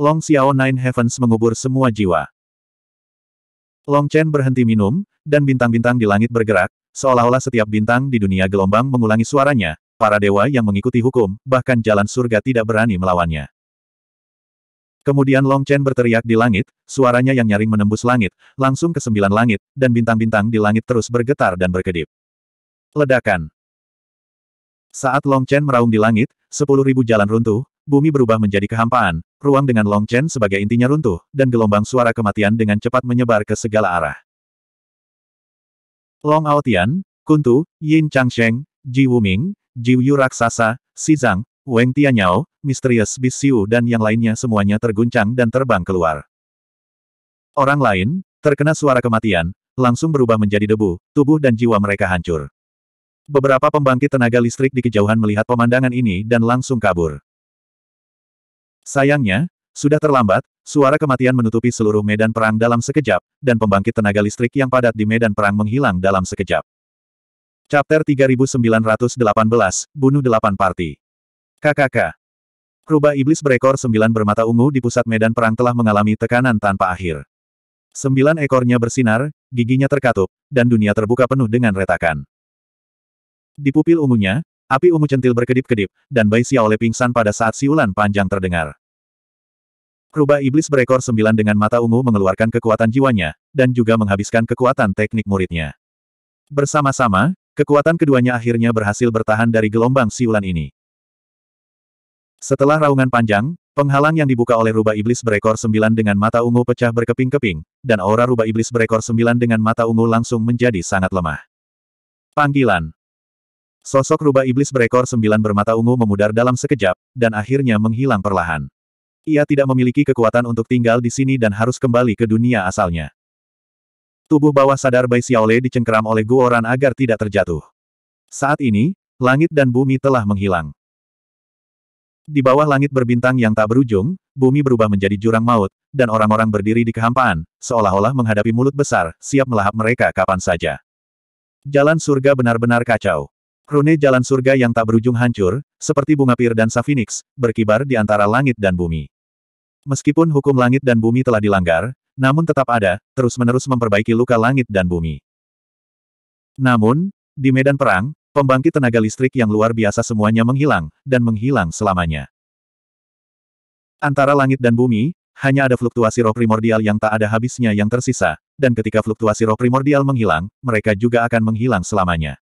Long Xiao Nine Heavens mengubur semua jiwa. Long Chen berhenti minum, dan bintang-bintang di langit bergerak, seolah-olah setiap bintang di dunia gelombang mengulangi suaranya, para dewa yang mengikuti hukum, bahkan jalan surga tidak berani melawannya. Kemudian Long Chen berteriak di langit, suaranya yang nyaring menembus langit, langsung ke sembilan langit, dan bintang-bintang di langit terus bergetar dan berkedip. Ledakan. Saat Long Chen meraung di langit, sepuluh ribu jalan runtuh, bumi berubah menjadi kehampaan, ruang dengan Long Chen sebagai intinya runtuh, dan gelombang suara kematian dengan cepat menyebar ke segala arah. Long Aotian, Kuntu, Yin Changsheng, Ji Wuming, Ji Yu Raksasa, Si Zhang, Weng Tianyao, Misterius Bisiu dan yang lainnya semuanya terguncang dan terbang keluar. Orang lain, terkena suara kematian, langsung berubah menjadi debu, tubuh dan jiwa mereka hancur. Beberapa pembangkit tenaga listrik di kejauhan melihat pemandangan ini dan langsung kabur. Sayangnya, sudah terlambat, suara kematian menutupi seluruh medan perang dalam sekejap, dan pembangkit tenaga listrik yang padat di medan perang menghilang dalam sekejap. Chapter 3918, Bunuh Delapan Parti KKK Rubah iblis berekor sembilan bermata ungu di pusat medan perang telah mengalami tekanan tanpa akhir. Sembilan ekornya bersinar, giginya terkatup, dan dunia terbuka penuh dengan retakan. Di pupil ungunya, api ungu centil berkedip-kedip, dan Bai Xiaole pingsan pada saat siulan panjang terdengar. Rubah iblis berekor sembilan dengan mata ungu mengeluarkan kekuatan jiwanya, dan juga menghabiskan kekuatan teknik muridnya. Bersama-sama, kekuatan keduanya akhirnya berhasil bertahan dari gelombang siulan ini. Setelah raungan panjang, penghalang yang dibuka oleh rubah iblis berekor sembilan dengan mata ungu pecah berkeping-keping, dan aura rubah iblis berekor sembilan dengan mata ungu langsung menjadi sangat lemah. Panggilan Sosok rubah iblis berekor sembilan bermata ungu memudar dalam sekejap, dan akhirnya menghilang perlahan. Ia tidak memiliki kekuatan untuk tinggal di sini dan harus kembali ke dunia asalnya. Tubuh bawah sadar Bai Xiaole dicengkeram oleh Guoran agar tidak terjatuh. Saat ini, langit dan bumi telah menghilang. Di bawah langit berbintang yang tak berujung, bumi berubah menjadi jurang maut, dan orang-orang berdiri di kehampaan, seolah-olah menghadapi mulut besar, siap melahap mereka kapan saja. Jalan surga benar-benar kacau. Rune jalan surga yang tak berujung hancur, seperti bunga pir dan safinix, berkibar di antara langit dan bumi. Meskipun hukum langit dan bumi telah dilanggar, namun tetap ada, terus-menerus memperbaiki luka langit dan bumi. Namun, di medan perang, pembangkit tenaga listrik yang luar biasa semuanya menghilang, dan menghilang selamanya. Antara langit dan bumi, hanya ada fluktuasi roh primordial yang tak ada habisnya yang tersisa, dan ketika fluktuasi roh primordial menghilang, mereka juga akan menghilang selamanya.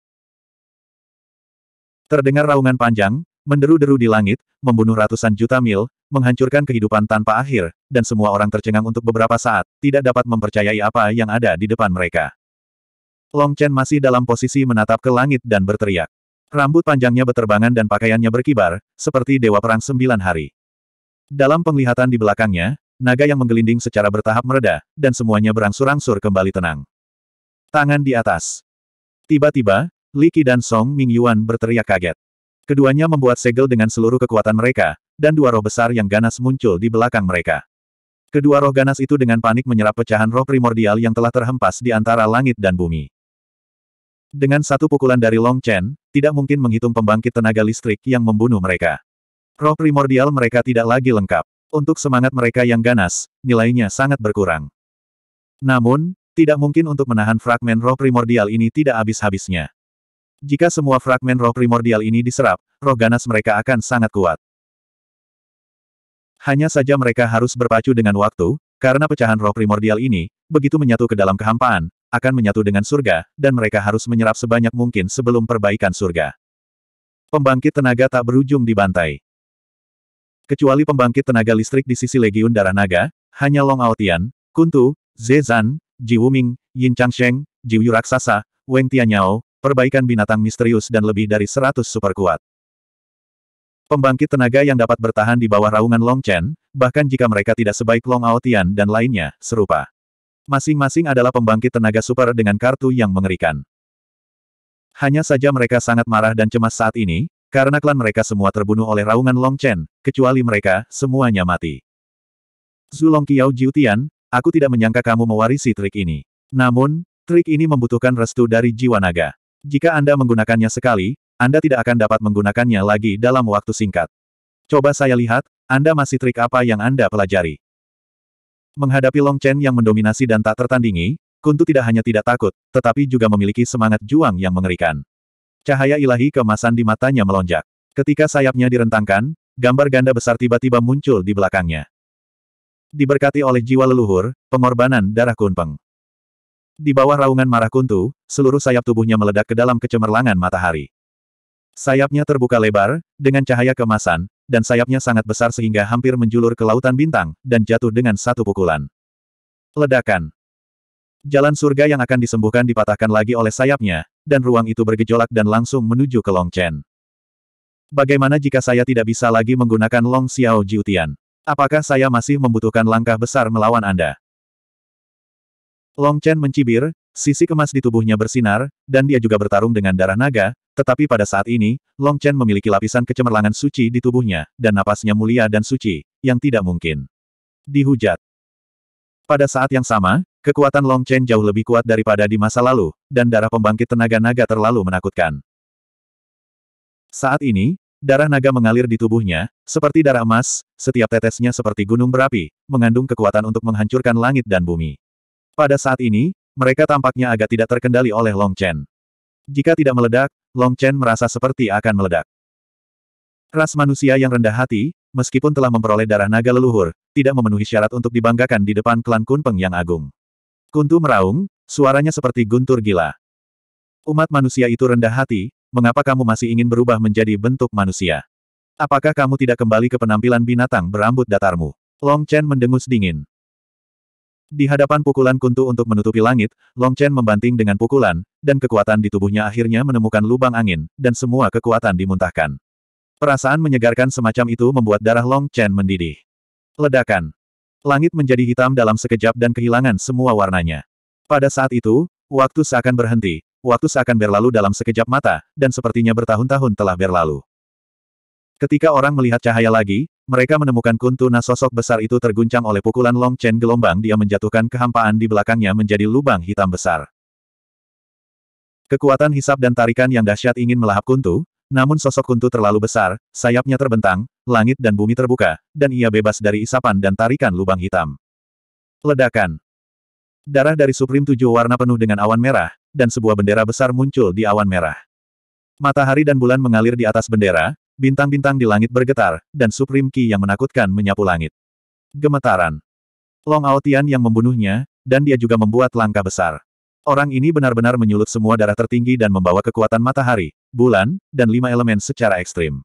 Terdengar raungan panjang, menderu-deru di langit, membunuh ratusan juta mil, menghancurkan kehidupan tanpa akhir, dan semua orang tercengang untuk beberapa saat, tidak dapat mempercayai apa yang ada di depan mereka. Long Chen masih dalam posisi menatap ke langit dan berteriak. Rambut panjangnya beterbangan dan pakaiannya berkibar, seperti Dewa Perang Sembilan Hari. Dalam penglihatan di belakangnya, naga yang menggelinding secara bertahap mereda, dan semuanya berangsur-angsur kembali tenang. Tangan di atas. Tiba-tiba, Liki dan Song Ming Yuan berteriak kaget. Keduanya membuat segel dengan seluruh kekuatan mereka, dan dua roh besar yang ganas muncul di belakang mereka. Kedua roh ganas itu dengan panik menyerap pecahan roh primordial yang telah terhempas di antara langit dan bumi. Dengan satu pukulan dari Long Chen, tidak mungkin menghitung pembangkit tenaga listrik yang membunuh mereka. Roh primordial mereka tidak lagi lengkap. Untuk semangat mereka yang ganas, nilainya sangat berkurang. Namun, tidak mungkin untuk menahan fragmen roh primordial ini tidak habis-habisnya. Jika semua fragmen roh primordial ini diserap, roh ganas mereka akan sangat kuat. Hanya saja mereka harus berpacu dengan waktu, karena pecahan roh primordial ini, begitu menyatu ke dalam kehampaan, akan menyatu dengan surga, dan mereka harus menyerap sebanyak mungkin sebelum perbaikan surga. Pembangkit tenaga tak berujung di bantai. Kecuali pembangkit tenaga listrik di sisi Legiun Darah Naga, hanya Long Aotian, Kuntu, Zezan, Ji Wuming, Yin Changsheng, Ji Yu Raksasa, Weng Tianyao, perbaikan binatang misterius dan lebih dari 100 super kuat. Pembangkit tenaga yang dapat bertahan di bawah raungan Long Chen, bahkan jika mereka tidak sebaik Long Aotian dan lainnya, serupa. Masing-masing adalah pembangkit tenaga super dengan kartu yang mengerikan. Hanya saja mereka sangat marah dan cemas saat ini, karena klan mereka semua terbunuh oleh raungan Long Chen, kecuali mereka, semuanya mati. Zulong Kiao Jiutian, aku tidak menyangka kamu mewarisi trik ini. Namun, trik ini membutuhkan restu dari jiwa naga. Jika Anda menggunakannya sekali, Anda tidak akan dapat menggunakannya lagi dalam waktu singkat. Coba saya lihat, Anda masih trik apa yang Anda pelajari. Menghadapi Long Chen yang mendominasi dan tak tertandingi, Kuntu tidak hanya tidak takut, tetapi juga memiliki semangat juang yang mengerikan. Cahaya ilahi kemasan di matanya melonjak. Ketika sayapnya direntangkan, gambar ganda besar tiba-tiba muncul di belakangnya. Diberkati oleh jiwa leluhur, pengorbanan darah kunpeng. Di bawah raungan marah kuntu, seluruh sayap tubuhnya meledak ke dalam kecemerlangan matahari. Sayapnya terbuka lebar, dengan cahaya kemasan, dan sayapnya sangat besar sehingga hampir menjulur ke lautan bintang, dan jatuh dengan satu pukulan. Ledakan. Jalan surga yang akan disembuhkan dipatahkan lagi oleh sayapnya, dan ruang itu bergejolak dan langsung menuju ke Long Chen. Bagaimana jika saya tidak bisa lagi menggunakan Long Xiao Jiutian? Apakah saya masih membutuhkan langkah besar melawan Anda? Long Chen mencibir, sisi kemas di tubuhnya bersinar, dan dia juga bertarung dengan darah naga, tetapi pada saat ini, Long Chen memiliki lapisan kecemerlangan suci di tubuhnya, dan napasnya mulia dan suci, yang tidak mungkin. Dihujat. Pada saat yang sama, kekuatan Long Chen jauh lebih kuat daripada di masa lalu, dan darah pembangkit tenaga naga terlalu menakutkan. Saat ini, darah naga mengalir di tubuhnya, seperti darah emas, setiap tetesnya seperti gunung berapi, mengandung kekuatan untuk menghancurkan langit dan bumi. Pada saat ini, mereka tampaknya agak tidak terkendali oleh Long Chen. Jika tidak meledak, Long Chen merasa seperti akan meledak. Ras manusia yang rendah hati, meskipun telah memperoleh darah naga leluhur, tidak memenuhi syarat untuk dibanggakan di depan klan Kunpeng yang agung. Kuntu meraung, suaranya seperti guntur gila. Umat manusia itu rendah hati, mengapa kamu masih ingin berubah menjadi bentuk manusia? Apakah kamu tidak kembali ke penampilan binatang berambut datarmu? Long Chen mendengus dingin. Di hadapan pukulan kuntu untuk menutupi langit, Long Chen membanting dengan pukulan, dan kekuatan di tubuhnya akhirnya menemukan lubang angin, dan semua kekuatan dimuntahkan. Perasaan menyegarkan semacam itu membuat darah Long Chen mendidih. Ledakan. Langit menjadi hitam dalam sekejap dan kehilangan semua warnanya. Pada saat itu, waktu seakan berhenti, waktu seakan berlalu dalam sekejap mata, dan sepertinya bertahun-tahun telah berlalu. Ketika orang melihat cahaya lagi, mereka menemukan Kuntuna sosok besar itu terguncang oleh pukulan Long Chen gelombang dia menjatuhkan kehampaan di belakangnya menjadi lubang hitam besar. Kekuatan hisap dan tarikan yang dahsyat ingin melahap Kuntu, namun sosok Kuntu terlalu besar, sayapnya terbentang, langit dan bumi terbuka, dan ia bebas dari isapan dan tarikan lubang hitam. Ledakan. Darah dari Supreme Tujuh warna penuh dengan awan merah, dan sebuah bendera besar muncul di awan merah. Matahari dan bulan mengalir di atas bendera, Bintang-bintang di langit bergetar, dan Supreme Ki yang menakutkan menyapu langit. Gemetaran. Long Aotian yang membunuhnya, dan dia juga membuat langkah besar. Orang ini benar-benar menyulut semua darah tertinggi dan membawa kekuatan matahari, bulan, dan lima elemen secara ekstrim.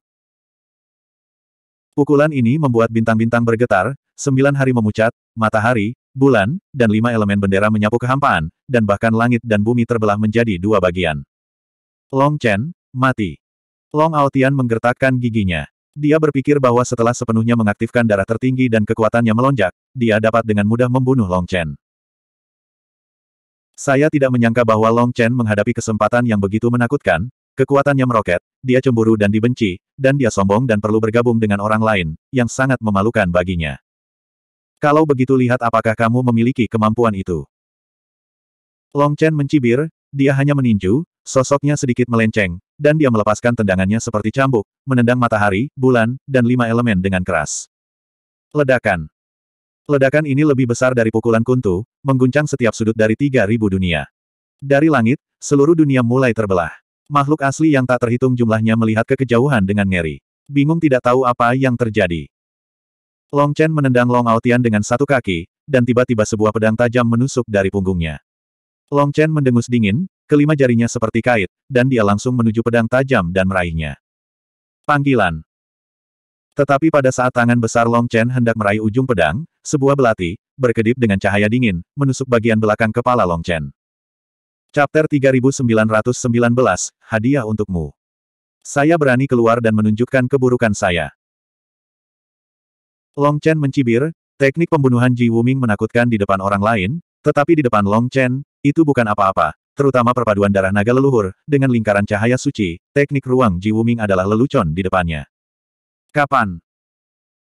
Pukulan ini membuat bintang-bintang bergetar, sembilan hari memucat, matahari, bulan, dan lima elemen bendera menyapu kehampaan, dan bahkan langit dan bumi terbelah menjadi dua bagian. Long Chen, mati. Long Aotian menggertakkan giginya. Dia berpikir bahwa setelah sepenuhnya mengaktifkan darah tertinggi dan kekuatannya melonjak, dia dapat dengan mudah membunuh Long Chen. Saya tidak menyangka bahwa Long Chen menghadapi kesempatan yang begitu menakutkan, kekuatannya meroket, dia cemburu dan dibenci, dan dia sombong dan perlu bergabung dengan orang lain, yang sangat memalukan baginya. Kalau begitu lihat apakah kamu memiliki kemampuan itu. Long Chen mencibir, dia hanya meninju, Sosoknya sedikit melenceng, dan dia melepaskan tendangannya seperti cambuk, menendang matahari, bulan, dan lima elemen dengan keras. Ledakan. Ledakan ini lebih besar dari pukulan kuntu, mengguncang setiap sudut dari 3.000 dunia. Dari langit, seluruh dunia mulai terbelah. Makhluk asli yang tak terhitung jumlahnya melihat ke kejauhan dengan ngeri. Bingung tidak tahu apa yang terjadi. Long Chen menendang Long Aotian dengan satu kaki, dan tiba-tiba sebuah pedang tajam menusuk dari punggungnya. Long Chen mendengus dingin, Kelima jarinya seperti kait, dan dia langsung menuju pedang tajam dan meraihnya. Panggilan. Tetapi pada saat tangan besar Long Chen hendak meraih ujung pedang, sebuah belati, berkedip dengan cahaya dingin, menusuk bagian belakang kepala Long Chen. Chapter 3919, Hadiah Untukmu. Saya berani keluar dan menunjukkan keburukan saya. Long Chen mencibir, teknik pembunuhan Ji Wuming menakutkan di depan orang lain, tetapi di depan Long Chen, itu bukan apa-apa, terutama perpaduan darah naga leluhur, dengan lingkaran cahaya suci, teknik ruang Ji Wuming adalah lelucon di depannya. Kapan?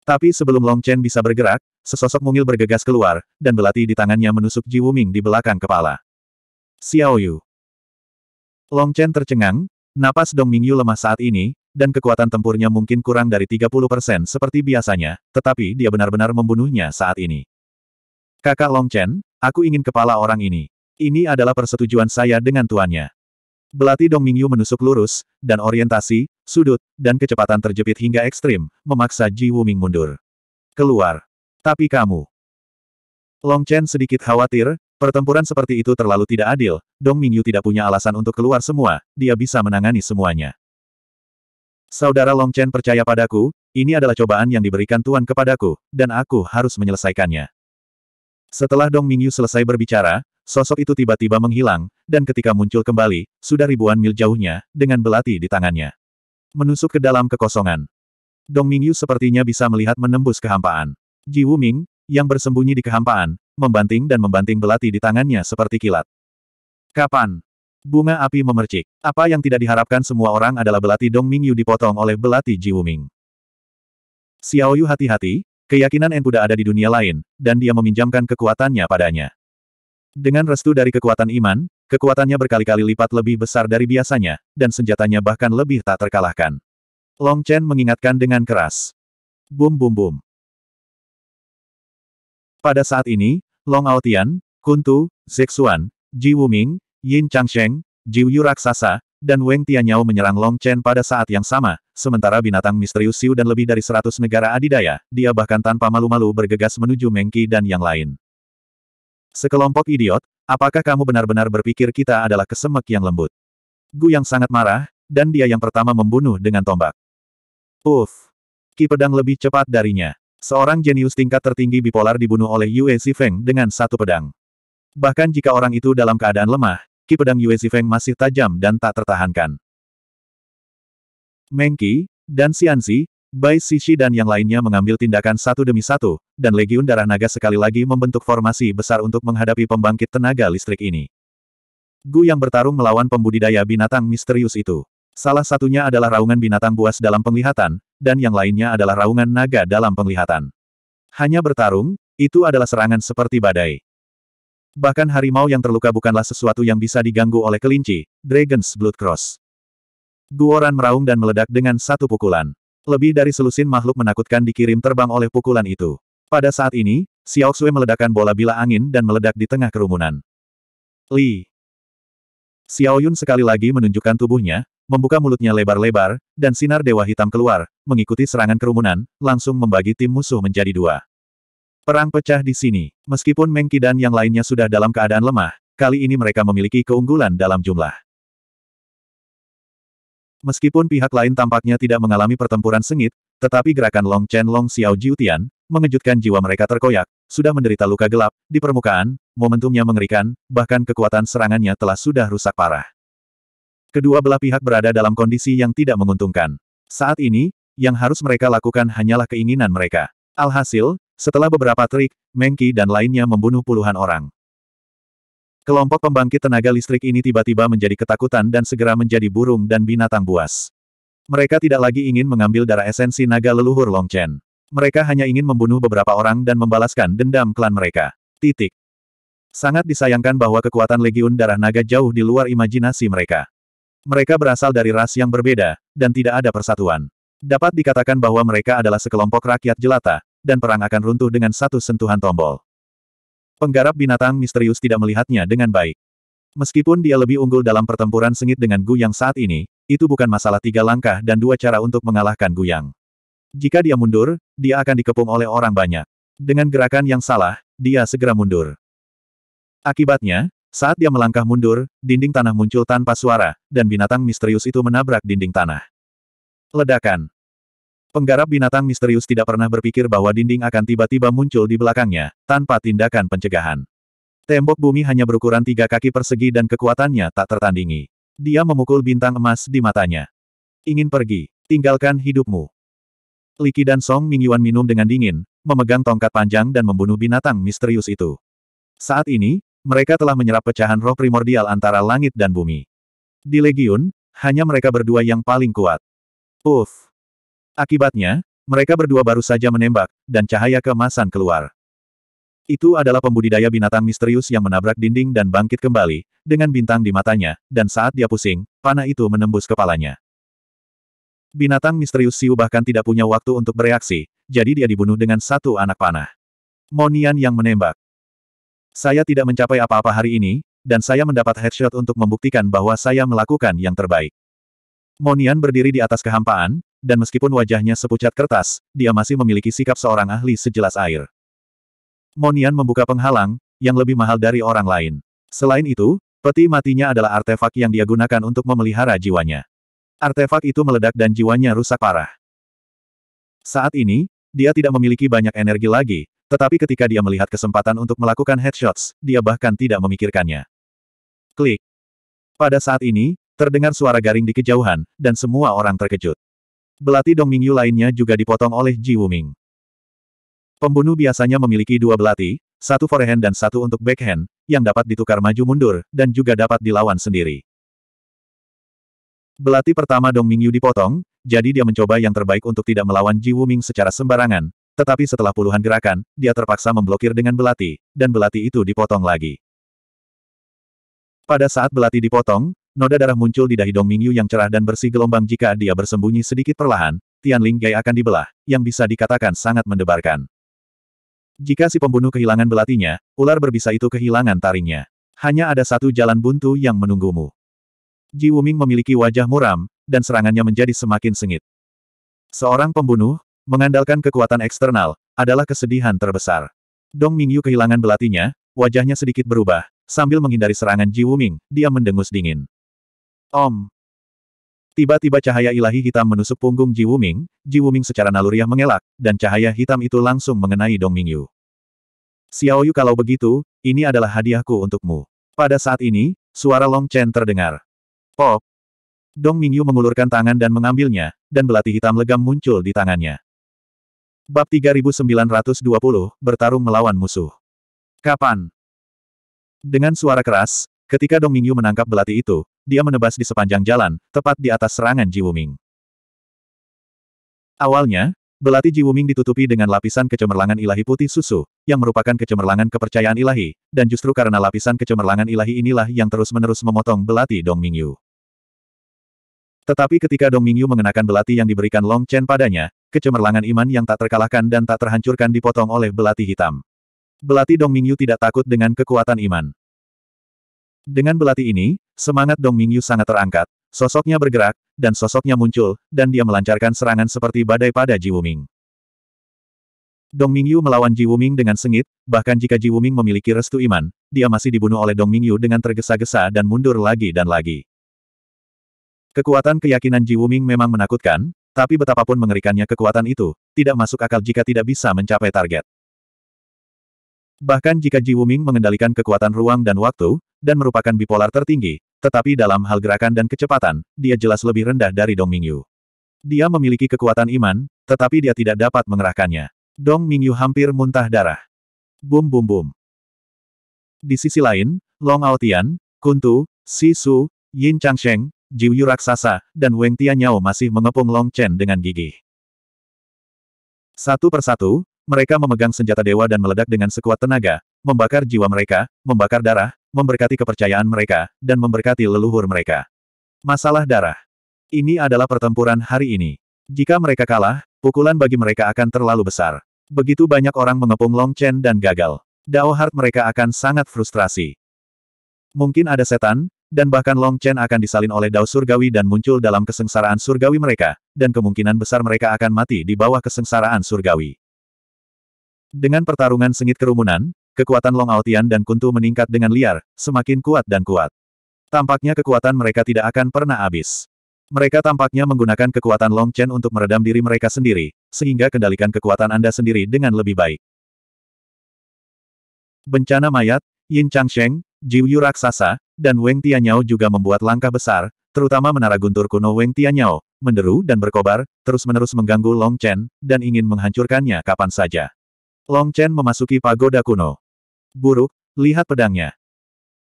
Tapi sebelum Long Chen bisa bergerak, sesosok mungil bergegas keluar, dan belati di tangannya menusuk Ji Wuming di belakang kepala. Xiao Yu. Long Chen tercengang, napas Dong Mingyu lemah saat ini, dan kekuatan tempurnya mungkin kurang dari 30% seperti biasanya, tetapi dia benar-benar membunuhnya saat ini. Kakak Long Chen, aku ingin kepala orang ini. Ini adalah persetujuan saya dengan tuannya. Belati Dong Mingyu menusuk lurus, dan orientasi, sudut, dan kecepatan terjepit hingga ekstrim, memaksa Ji Wuming mundur. Keluar. Tapi kamu. Long Chen sedikit khawatir, pertempuran seperti itu terlalu tidak adil, Dong Mingyu tidak punya alasan untuk keluar semua, dia bisa menangani semuanya. Saudara Long Chen percaya padaku, ini adalah cobaan yang diberikan Tuan kepadaku, dan aku harus menyelesaikannya. Setelah Dong Mingyu selesai berbicara, sosok itu tiba-tiba menghilang, dan ketika muncul kembali, sudah ribuan mil jauhnya, dengan belati di tangannya. Menusuk ke dalam kekosongan. Dong Mingyu sepertinya bisa melihat menembus kehampaan. Ji Wuming, yang bersembunyi di kehampaan, membanting dan membanting belati di tangannya seperti kilat. Kapan? Bunga api memercik. Apa yang tidak diharapkan semua orang adalah belati Dong Mingyu dipotong oleh belati Ji Wuming. Xiaoyu hati-hati, keyakinan Enpuda ada di dunia lain, dan dia meminjamkan kekuatannya padanya. Dengan restu dari kekuatan iman, kekuatannya berkali-kali lipat lebih besar dari biasanya, dan senjatanya bahkan lebih tak terkalahkan. Long Chen mengingatkan dengan keras. Bum bum bum. Pada saat ini, Long Aotian, Kuntu, Zexuan, Ji Wuming, Yin Changsheng, Ji Yu Raksasa, dan Weng Tianyao menyerang Long Chen pada saat yang sama, sementara binatang misterius Siu dan lebih dari seratus negara adidaya, dia bahkan tanpa malu-malu bergegas menuju Mengki dan yang lain. Sekelompok idiot, apakah kamu benar-benar berpikir kita adalah kesemek yang lembut? Gu yang sangat marah, dan dia yang pertama membunuh dengan tombak. Uff! Ki pedang lebih cepat darinya. Seorang jenius tingkat tertinggi bipolar dibunuh oleh Yue Zifeng dengan satu pedang. Bahkan jika orang itu dalam keadaan lemah, ki pedang Yue Zifeng masih tajam dan tak tertahankan. Mengki, dan Xianzi, Bai Sishi dan yang lainnya mengambil tindakan satu demi satu, dan Legiun Darah Naga sekali lagi membentuk formasi besar untuk menghadapi pembangkit tenaga listrik ini. Gu yang bertarung melawan pembudidaya binatang misterius itu. Salah satunya adalah raungan binatang buas dalam penglihatan, dan yang lainnya adalah raungan naga dalam penglihatan. Hanya bertarung, itu adalah serangan seperti badai. Bahkan harimau yang terluka bukanlah sesuatu yang bisa diganggu oleh kelinci, Dragon's Blood Cross. Guoran meraung dan meledak dengan satu pukulan. Lebih dari selusin makhluk menakutkan dikirim terbang oleh pukulan itu. Pada saat ini, Xiao Xue meledakkan bola bila angin dan meledak di tengah kerumunan. Li. Xiao Yun sekali lagi menunjukkan tubuhnya, membuka mulutnya lebar-lebar, dan sinar dewa hitam keluar, mengikuti serangan kerumunan, langsung membagi tim musuh menjadi dua. Perang pecah di sini. Meskipun Mengki dan yang lainnya sudah dalam keadaan lemah, kali ini mereka memiliki keunggulan dalam jumlah. Meskipun pihak lain tampaknya tidak mengalami pertempuran sengit, tetapi gerakan Long Chen Long Xiao Jiutian, mengejutkan jiwa mereka terkoyak, sudah menderita luka gelap, di permukaan, momentumnya mengerikan, bahkan kekuatan serangannya telah sudah rusak parah. Kedua belah pihak berada dalam kondisi yang tidak menguntungkan. Saat ini, yang harus mereka lakukan hanyalah keinginan mereka. Alhasil, setelah beberapa trik, Mengki dan lainnya membunuh puluhan orang. Kelompok pembangkit tenaga listrik ini tiba-tiba menjadi ketakutan dan segera menjadi burung dan binatang buas. Mereka tidak lagi ingin mengambil darah esensi naga leluhur Long Chen. Mereka hanya ingin membunuh beberapa orang dan membalaskan dendam klan mereka. Titik. Sangat disayangkan bahwa kekuatan legiun darah naga jauh di luar imajinasi mereka. Mereka berasal dari ras yang berbeda, dan tidak ada persatuan. Dapat dikatakan bahwa mereka adalah sekelompok rakyat jelata, dan perang akan runtuh dengan satu sentuhan tombol. Penggarap binatang misterius tidak melihatnya dengan baik. Meskipun dia lebih unggul dalam pertempuran sengit dengan Gu yang saat ini, itu bukan masalah tiga langkah dan dua cara untuk mengalahkan Gu Yang. Jika dia mundur, dia akan dikepung oleh orang banyak. Dengan gerakan yang salah, dia segera mundur. Akibatnya, saat dia melangkah mundur, dinding tanah muncul tanpa suara, dan binatang misterius itu menabrak dinding tanah. Ledakan. Penggarap binatang misterius tidak pernah berpikir bahwa dinding akan tiba-tiba muncul di belakangnya, tanpa tindakan pencegahan. Tembok bumi hanya berukuran tiga kaki persegi dan kekuatannya tak tertandingi. Dia memukul bintang emas di matanya. Ingin pergi, tinggalkan hidupmu. Liki dan Song Mingyuan minum dengan dingin, memegang tongkat panjang dan membunuh binatang misterius itu. Saat ini, mereka telah menyerap pecahan roh primordial antara langit dan bumi. Di Legiun, hanya mereka berdua yang paling kuat. Uff, Akibatnya, mereka berdua baru saja menembak, dan cahaya kemasan keluar. Itu adalah pembudidaya binatang misterius yang menabrak dinding dan bangkit kembali, dengan bintang di matanya, dan saat dia pusing, panah itu menembus kepalanya. Binatang misterius Siu bahkan tidak punya waktu untuk bereaksi, jadi dia dibunuh dengan satu anak panah. Monian yang menembak. Saya tidak mencapai apa-apa hari ini, dan saya mendapat headshot untuk membuktikan bahwa saya melakukan yang terbaik. Monian berdiri di atas kehampaan, dan meskipun wajahnya sepucat kertas, dia masih memiliki sikap seorang ahli sejelas air. Monian membuka penghalang, yang lebih mahal dari orang lain. Selain itu, peti matinya adalah artefak yang dia gunakan untuk memelihara jiwanya. Artefak itu meledak dan jiwanya rusak parah. Saat ini, dia tidak memiliki banyak energi lagi, tetapi ketika dia melihat kesempatan untuk melakukan headshots, dia bahkan tidak memikirkannya. Klik. Pada saat ini, terdengar suara garing di kejauhan, dan semua orang terkejut. Belati Dong Mingyu lainnya juga dipotong oleh Ji Wuming. Pembunuh biasanya memiliki dua belati, satu forehand dan satu untuk backhand, yang dapat ditukar maju mundur, dan juga dapat dilawan sendiri. Belati pertama Dong Mingyu dipotong, jadi dia mencoba yang terbaik untuk tidak melawan Ji Wuming secara sembarangan, tetapi setelah puluhan gerakan, dia terpaksa memblokir dengan belati, dan belati itu dipotong lagi. Pada saat belati dipotong, Noda darah muncul di dahi Dong Mingyu yang cerah dan bersih gelombang jika dia bersembunyi sedikit perlahan, Tian Ling Gai akan dibelah, yang bisa dikatakan sangat mendebarkan. Jika si pembunuh kehilangan belatinya, ular berbisa itu kehilangan taringnya. Hanya ada satu jalan buntu yang menunggumu. Ji Wuming memiliki wajah muram, dan serangannya menjadi semakin sengit. Seorang pembunuh, mengandalkan kekuatan eksternal, adalah kesedihan terbesar. Dong Mingyu kehilangan belatinya, wajahnya sedikit berubah, sambil menghindari serangan Ji Wuming, dia mendengus dingin. Om. Tiba-tiba cahaya ilahi hitam menusuk punggung Ji Wuming, Ji Wuming secara naluriah mengelak, dan cahaya hitam itu langsung mengenai Dong Mingyu. Xiaoyu kalau begitu, ini adalah hadiahku untukmu. Pada saat ini, suara Long Chen terdengar. Pop! Dong Mingyu mengulurkan tangan dan mengambilnya, dan belati hitam legam muncul di tangannya. Bab 3920, bertarung melawan musuh. Kapan? Dengan suara keras, Ketika Dong Mingyu menangkap belati itu, dia menebas di sepanjang jalan, tepat di atas serangan Ji Wuming. Awalnya, belati Ji Wuming ditutupi dengan lapisan kecemerlangan ilahi putih susu, yang merupakan kecemerlangan kepercayaan ilahi, dan justru karena lapisan kecemerlangan ilahi inilah yang terus-menerus memotong belati Dong Mingyu. Tetapi ketika Dong Mingyu mengenakan belati yang diberikan Long Chen padanya, kecemerlangan iman yang tak terkalahkan dan tak terhancurkan dipotong oleh belati hitam. Belati Dong Mingyu tidak takut dengan kekuatan iman. Dengan belati ini, semangat Dong Mingyu sangat terangkat, sosoknya bergerak, dan sosoknya muncul, dan dia melancarkan serangan seperti badai pada Ji Wuming. Dong Mingyu melawan Ji Wuming dengan sengit, bahkan jika Ji Wuming memiliki restu iman, dia masih dibunuh oleh Dong Mingyu dengan tergesa-gesa dan mundur lagi dan lagi. Kekuatan keyakinan Ji Wuming memang menakutkan, tapi betapapun mengerikannya kekuatan itu, tidak masuk akal jika tidak bisa mencapai target. Bahkan jika Ji Wuming mengendalikan kekuatan ruang dan waktu, dan merupakan bipolar tertinggi, tetapi dalam hal gerakan dan kecepatan, dia jelas lebih rendah dari Dong Mingyu. Dia memiliki kekuatan iman, tetapi dia tidak dapat mengerahkannya. Dong Mingyu hampir muntah darah. Bum bum bum. Di sisi lain, Long Aotian, Kuntu, Si Su, Yin Changsheng, Jiu Yu Raksasa, dan Weng Tianyao masih mengepung Long Chen dengan gigih. Satu persatu, mereka memegang senjata dewa dan meledak dengan sekuat tenaga, membakar jiwa mereka, membakar darah, memberkati kepercayaan mereka, dan memberkati leluhur mereka. Masalah darah. Ini adalah pertempuran hari ini. Jika mereka kalah, pukulan bagi mereka akan terlalu besar. Begitu banyak orang mengepung Long Chen dan gagal. Dao Heart mereka akan sangat frustrasi. Mungkin ada setan, dan bahkan Long Chen akan disalin oleh Dao Surgawi dan muncul dalam kesengsaraan surgawi mereka, dan kemungkinan besar mereka akan mati di bawah kesengsaraan surgawi. Dengan pertarungan sengit kerumunan, kekuatan Long Aotian dan Kuntu meningkat dengan liar, semakin kuat dan kuat. Tampaknya kekuatan mereka tidak akan pernah habis. Mereka tampaknya menggunakan kekuatan Long Chen untuk meredam diri mereka sendiri, sehingga kendalikan kekuatan Anda sendiri dengan lebih baik. Bencana mayat, Yin Changsheng, Jiu Yu Raksasa, dan Weng Tianyao juga membuat langkah besar, terutama menara guntur kuno Weng Tianyao, menderu dan berkobar, terus-menerus mengganggu Long Chen, dan ingin menghancurkannya kapan saja. Long Chen memasuki pagoda kuno. Buruk, lihat pedangnya.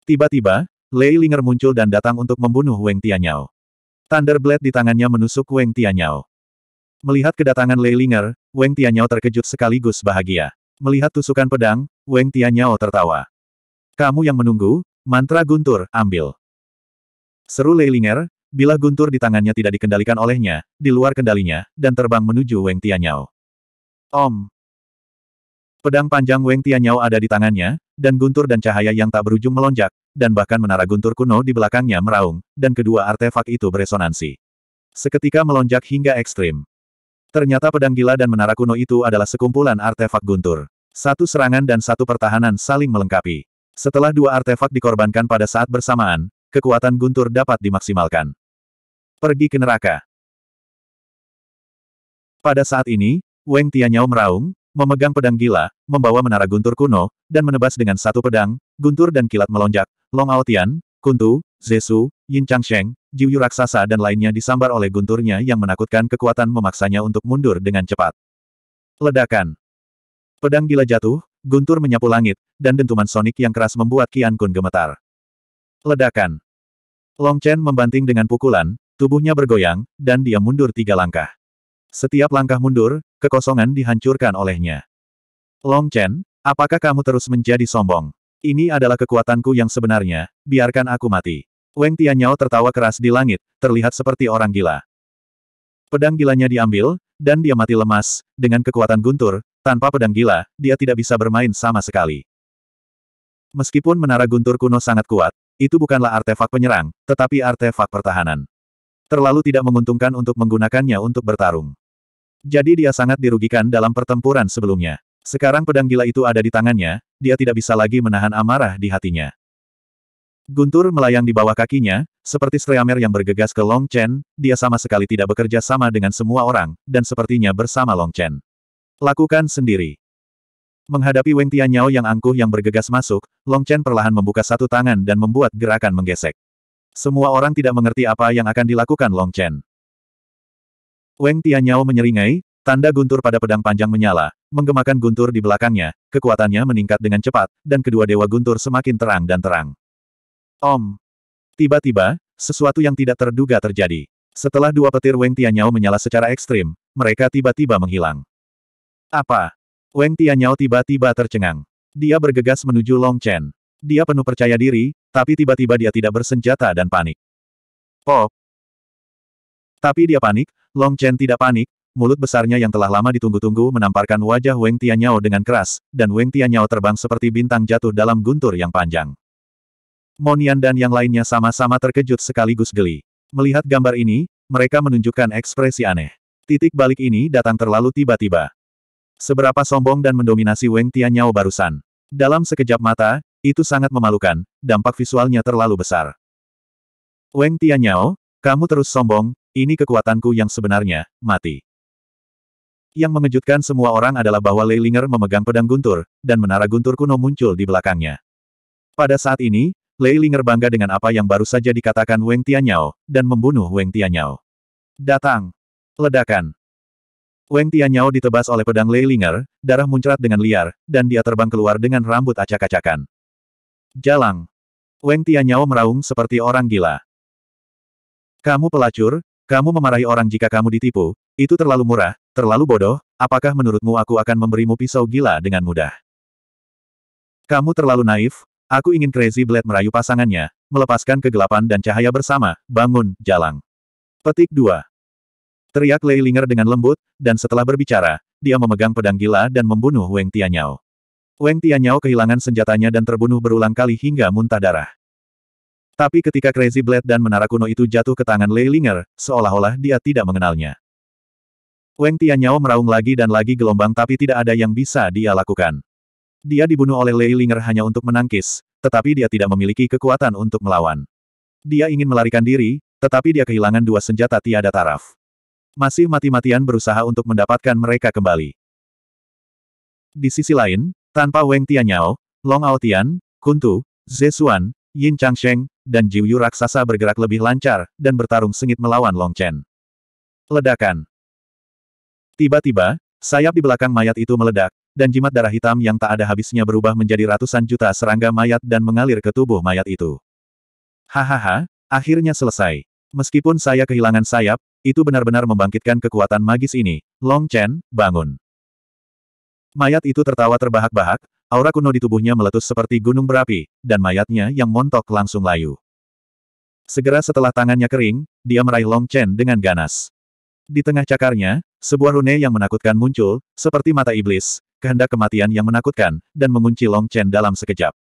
Tiba-tiba, Lei Linger muncul dan datang untuk membunuh Weng Tianyao. Thunderblade di tangannya menusuk Weng Tianyao. Melihat kedatangan Lei Linger, Weng Tianyao terkejut sekaligus bahagia. Melihat tusukan pedang, Weng Tianyao tertawa. Kamu yang menunggu, mantra guntur, ambil. Seru Lei Linger, bila guntur di tangannya tidak dikendalikan olehnya, di luar kendalinya, dan terbang menuju Weng Tianyao. Om, Pedang panjang Weng Tianyao ada di tangannya, dan guntur dan cahaya yang tak berujung melonjak, dan bahkan menara guntur kuno di belakangnya meraung, dan kedua artefak itu beresonansi. Seketika melonjak hingga ekstrim. Ternyata pedang gila dan menara kuno itu adalah sekumpulan artefak guntur. Satu serangan dan satu pertahanan saling melengkapi. Setelah dua artefak dikorbankan pada saat bersamaan, kekuatan guntur dapat dimaksimalkan. Pergi ke neraka. Pada saat ini, Weng Tianyao meraung, memegang pedang gila, membawa menara guntur kuno, dan menebas dengan satu pedang, guntur dan kilat melonjak, Long Altian, Kuntu, Zesu, Yin Changsheng, Jiuyu raksasa dan lainnya disambar oleh gunturnya yang menakutkan kekuatan memaksanya untuk mundur dengan cepat. Ledakan. Pedang gila jatuh, guntur menyapu langit, dan dentuman sonik yang keras membuat Kian Kun gemetar. Ledakan. Long Chen membanting dengan pukulan, tubuhnya bergoyang, dan dia mundur tiga langkah. Setiap langkah mundur, kekosongan dihancurkan olehnya. Long Chen, apakah kamu terus menjadi sombong? Ini adalah kekuatanku yang sebenarnya, biarkan aku mati. Weng Tianyao tertawa keras di langit, terlihat seperti orang gila. Pedang gilanya diambil, dan dia mati lemas, dengan kekuatan guntur, tanpa pedang gila, dia tidak bisa bermain sama sekali. Meskipun menara guntur kuno sangat kuat, itu bukanlah artefak penyerang, tetapi artefak pertahanan. Terlalu tidak menguntungkan untuk menggunakannya untuk bertarung. Jadi dia sangat dirugikan dalam pertempuran sebelumnya. Sekarang pedang gila itu ada di tangannya, dia tidak bisa lagi menahan amarah di hatinya. Guntur melayang di bawah kakinya, seperti Sreamer yang bergegas ke Long Chen, dia sama sekali tidak bekerja sama dengan semua orang, dan sepertinya bersama Long Chen. Lakukan sendiri. Menghadapi Weng Tianyao yang angkuh yang bergegas masuk, Long Chen perlahan membuka satu tangan dan membuat gerakan menggesek. Semua orang tidak mengerti apa yang akan dilakukan Long Chen. Weng Tianyao menyeringai, tanda guntur pada pedang panjang menyala, menggemakan guntur di belakangnya, kekuatannya meningkat dengan cepat, dan kedua dewa guntur semakin terang dan terang. Om! Tiba-tiba, sesuatu yang tidak terduga terjadi. Setelah dua petir Weng Tianyao menyala secara ekstrim, mereka tiba-tiba menghilang. Apa? Weng Tianyao tiba-tiba tercengang. Dia bergegas menuju Long Chen. Dia penuh percaya diri, tapi tiba-tiba dia tidak bersenjata dan panik. Pop! Oh. Tapi dia panik, Long Chen tidak panik, mulut besarnya yang telah lama ditunggu-tunggu menamparkan wajah Weng Tianyao dengan keras, dan Weng Tianyao terbang seperti bintang jatuh dalam guntur yang panjang. Monian dan yang lainnya sama-sama terkejut sekaligus geli. Melihat gambar ini, mereka menunjukkan ekspresi aneh. Titik balik ini datang terlalu tiba-tiba. Seberapa sombong dan mendominasi Weng Tianyao barusan. Dalam sekejap mata, itu sangat memalukan, dampak visualnya terlalu besar. Weng Tianyao, kamu terus sombong, ini kekuatanku yang sebenarnya, mati. Yang mengejutkan semua orang adalah bahwa Leilinger memegang pedang guntur, dan menara guntur kuno muncul di belakangnya. Pada saat ini, Leilinger bangga dengan apa yang baru saja dikatakan Weng Tianyao, dan membunuh Weng Tianyao. Datang! Ledakan! Weng Tianyao ditebas oleh pedang Leilinger, darah muncrat dengan liar, dan dia terbang keluar dengan rambut acak-acakan. Jalang. Weng Tianyao meraung seperti orang gila. Kamu pelacur, kamu memarahi orang jika kamu ditipu, itu terlalu murah, terlalu bodoh, apakah menurutmu aku akan memberimu pisau gila dengan mudah? Kamu terlalu naif, aku ingin Crazy Blade merayu pasangannya, melepaskan kegelapan dan cahaya bersama, bangun, jalang. Petik 2. Teriak Lei Linger dengan lembut, dan setelah berbicara, dia memegang pedang gila dan membunuh Weng Tianyao. Weng Tianyao kehilangan senjatanya dan terbunuh berulang kali hingga muntah darah. Tapi ketika Crazy Blade dan menara kuno itu jatuh ke tangan Lei Linger, seolah-olah dia tidak mengenalnya. Weng Tianyao meraung lagi dan lagi gelombang tapi tidak ada yang bisa dia lakukan. Dia dibunuh oleh Lei Linger hanya untuk menangkis, tetapi dia tidak memiliki kekuatan untuk melawan. Dia ingin melarikan diri, tetapi dia kehilangan dua senjata tiada taraf. Masih mati-matian berusaha untuk mendapatkan mereka kembali. Di sisi lain, tanpa Weng Tianyao, Long Aotian, Kuntu, Zesuan, Yin Changsheng, dan Jiuyu raksasa bergerak lebih lancar, dan bertarung sengit melawan Long Chen. Ledakan. Tiba-tiba, sayap di belakang mayat itu meledak, dan jimat darah hitam yang tak ada habisnya berubah menjadi ratusan juta serangga mayat dan mengalir ke tubuh mayat itu. Hahaha, akhirnya selesai. Meskipun saya kehilangan sayap, itu benar-benar membangkitkan kekuatan magis ini. Long Chen, bangun. Mayat itu tertawa terbahak-bahak, aura kuno di tubuhnya meletus seperti gunung berapi, dan mayatnya yang montok langsung layu. Segera setelah tangannya kering, dia meraih Long Chen dengan ganas. Di tengah cakarnya, sebuah rune yang menakutkan muncul, seperti mata iblis, kehendak kematian yang menakutkan, dan mengunci Long Chen dalam sekejap.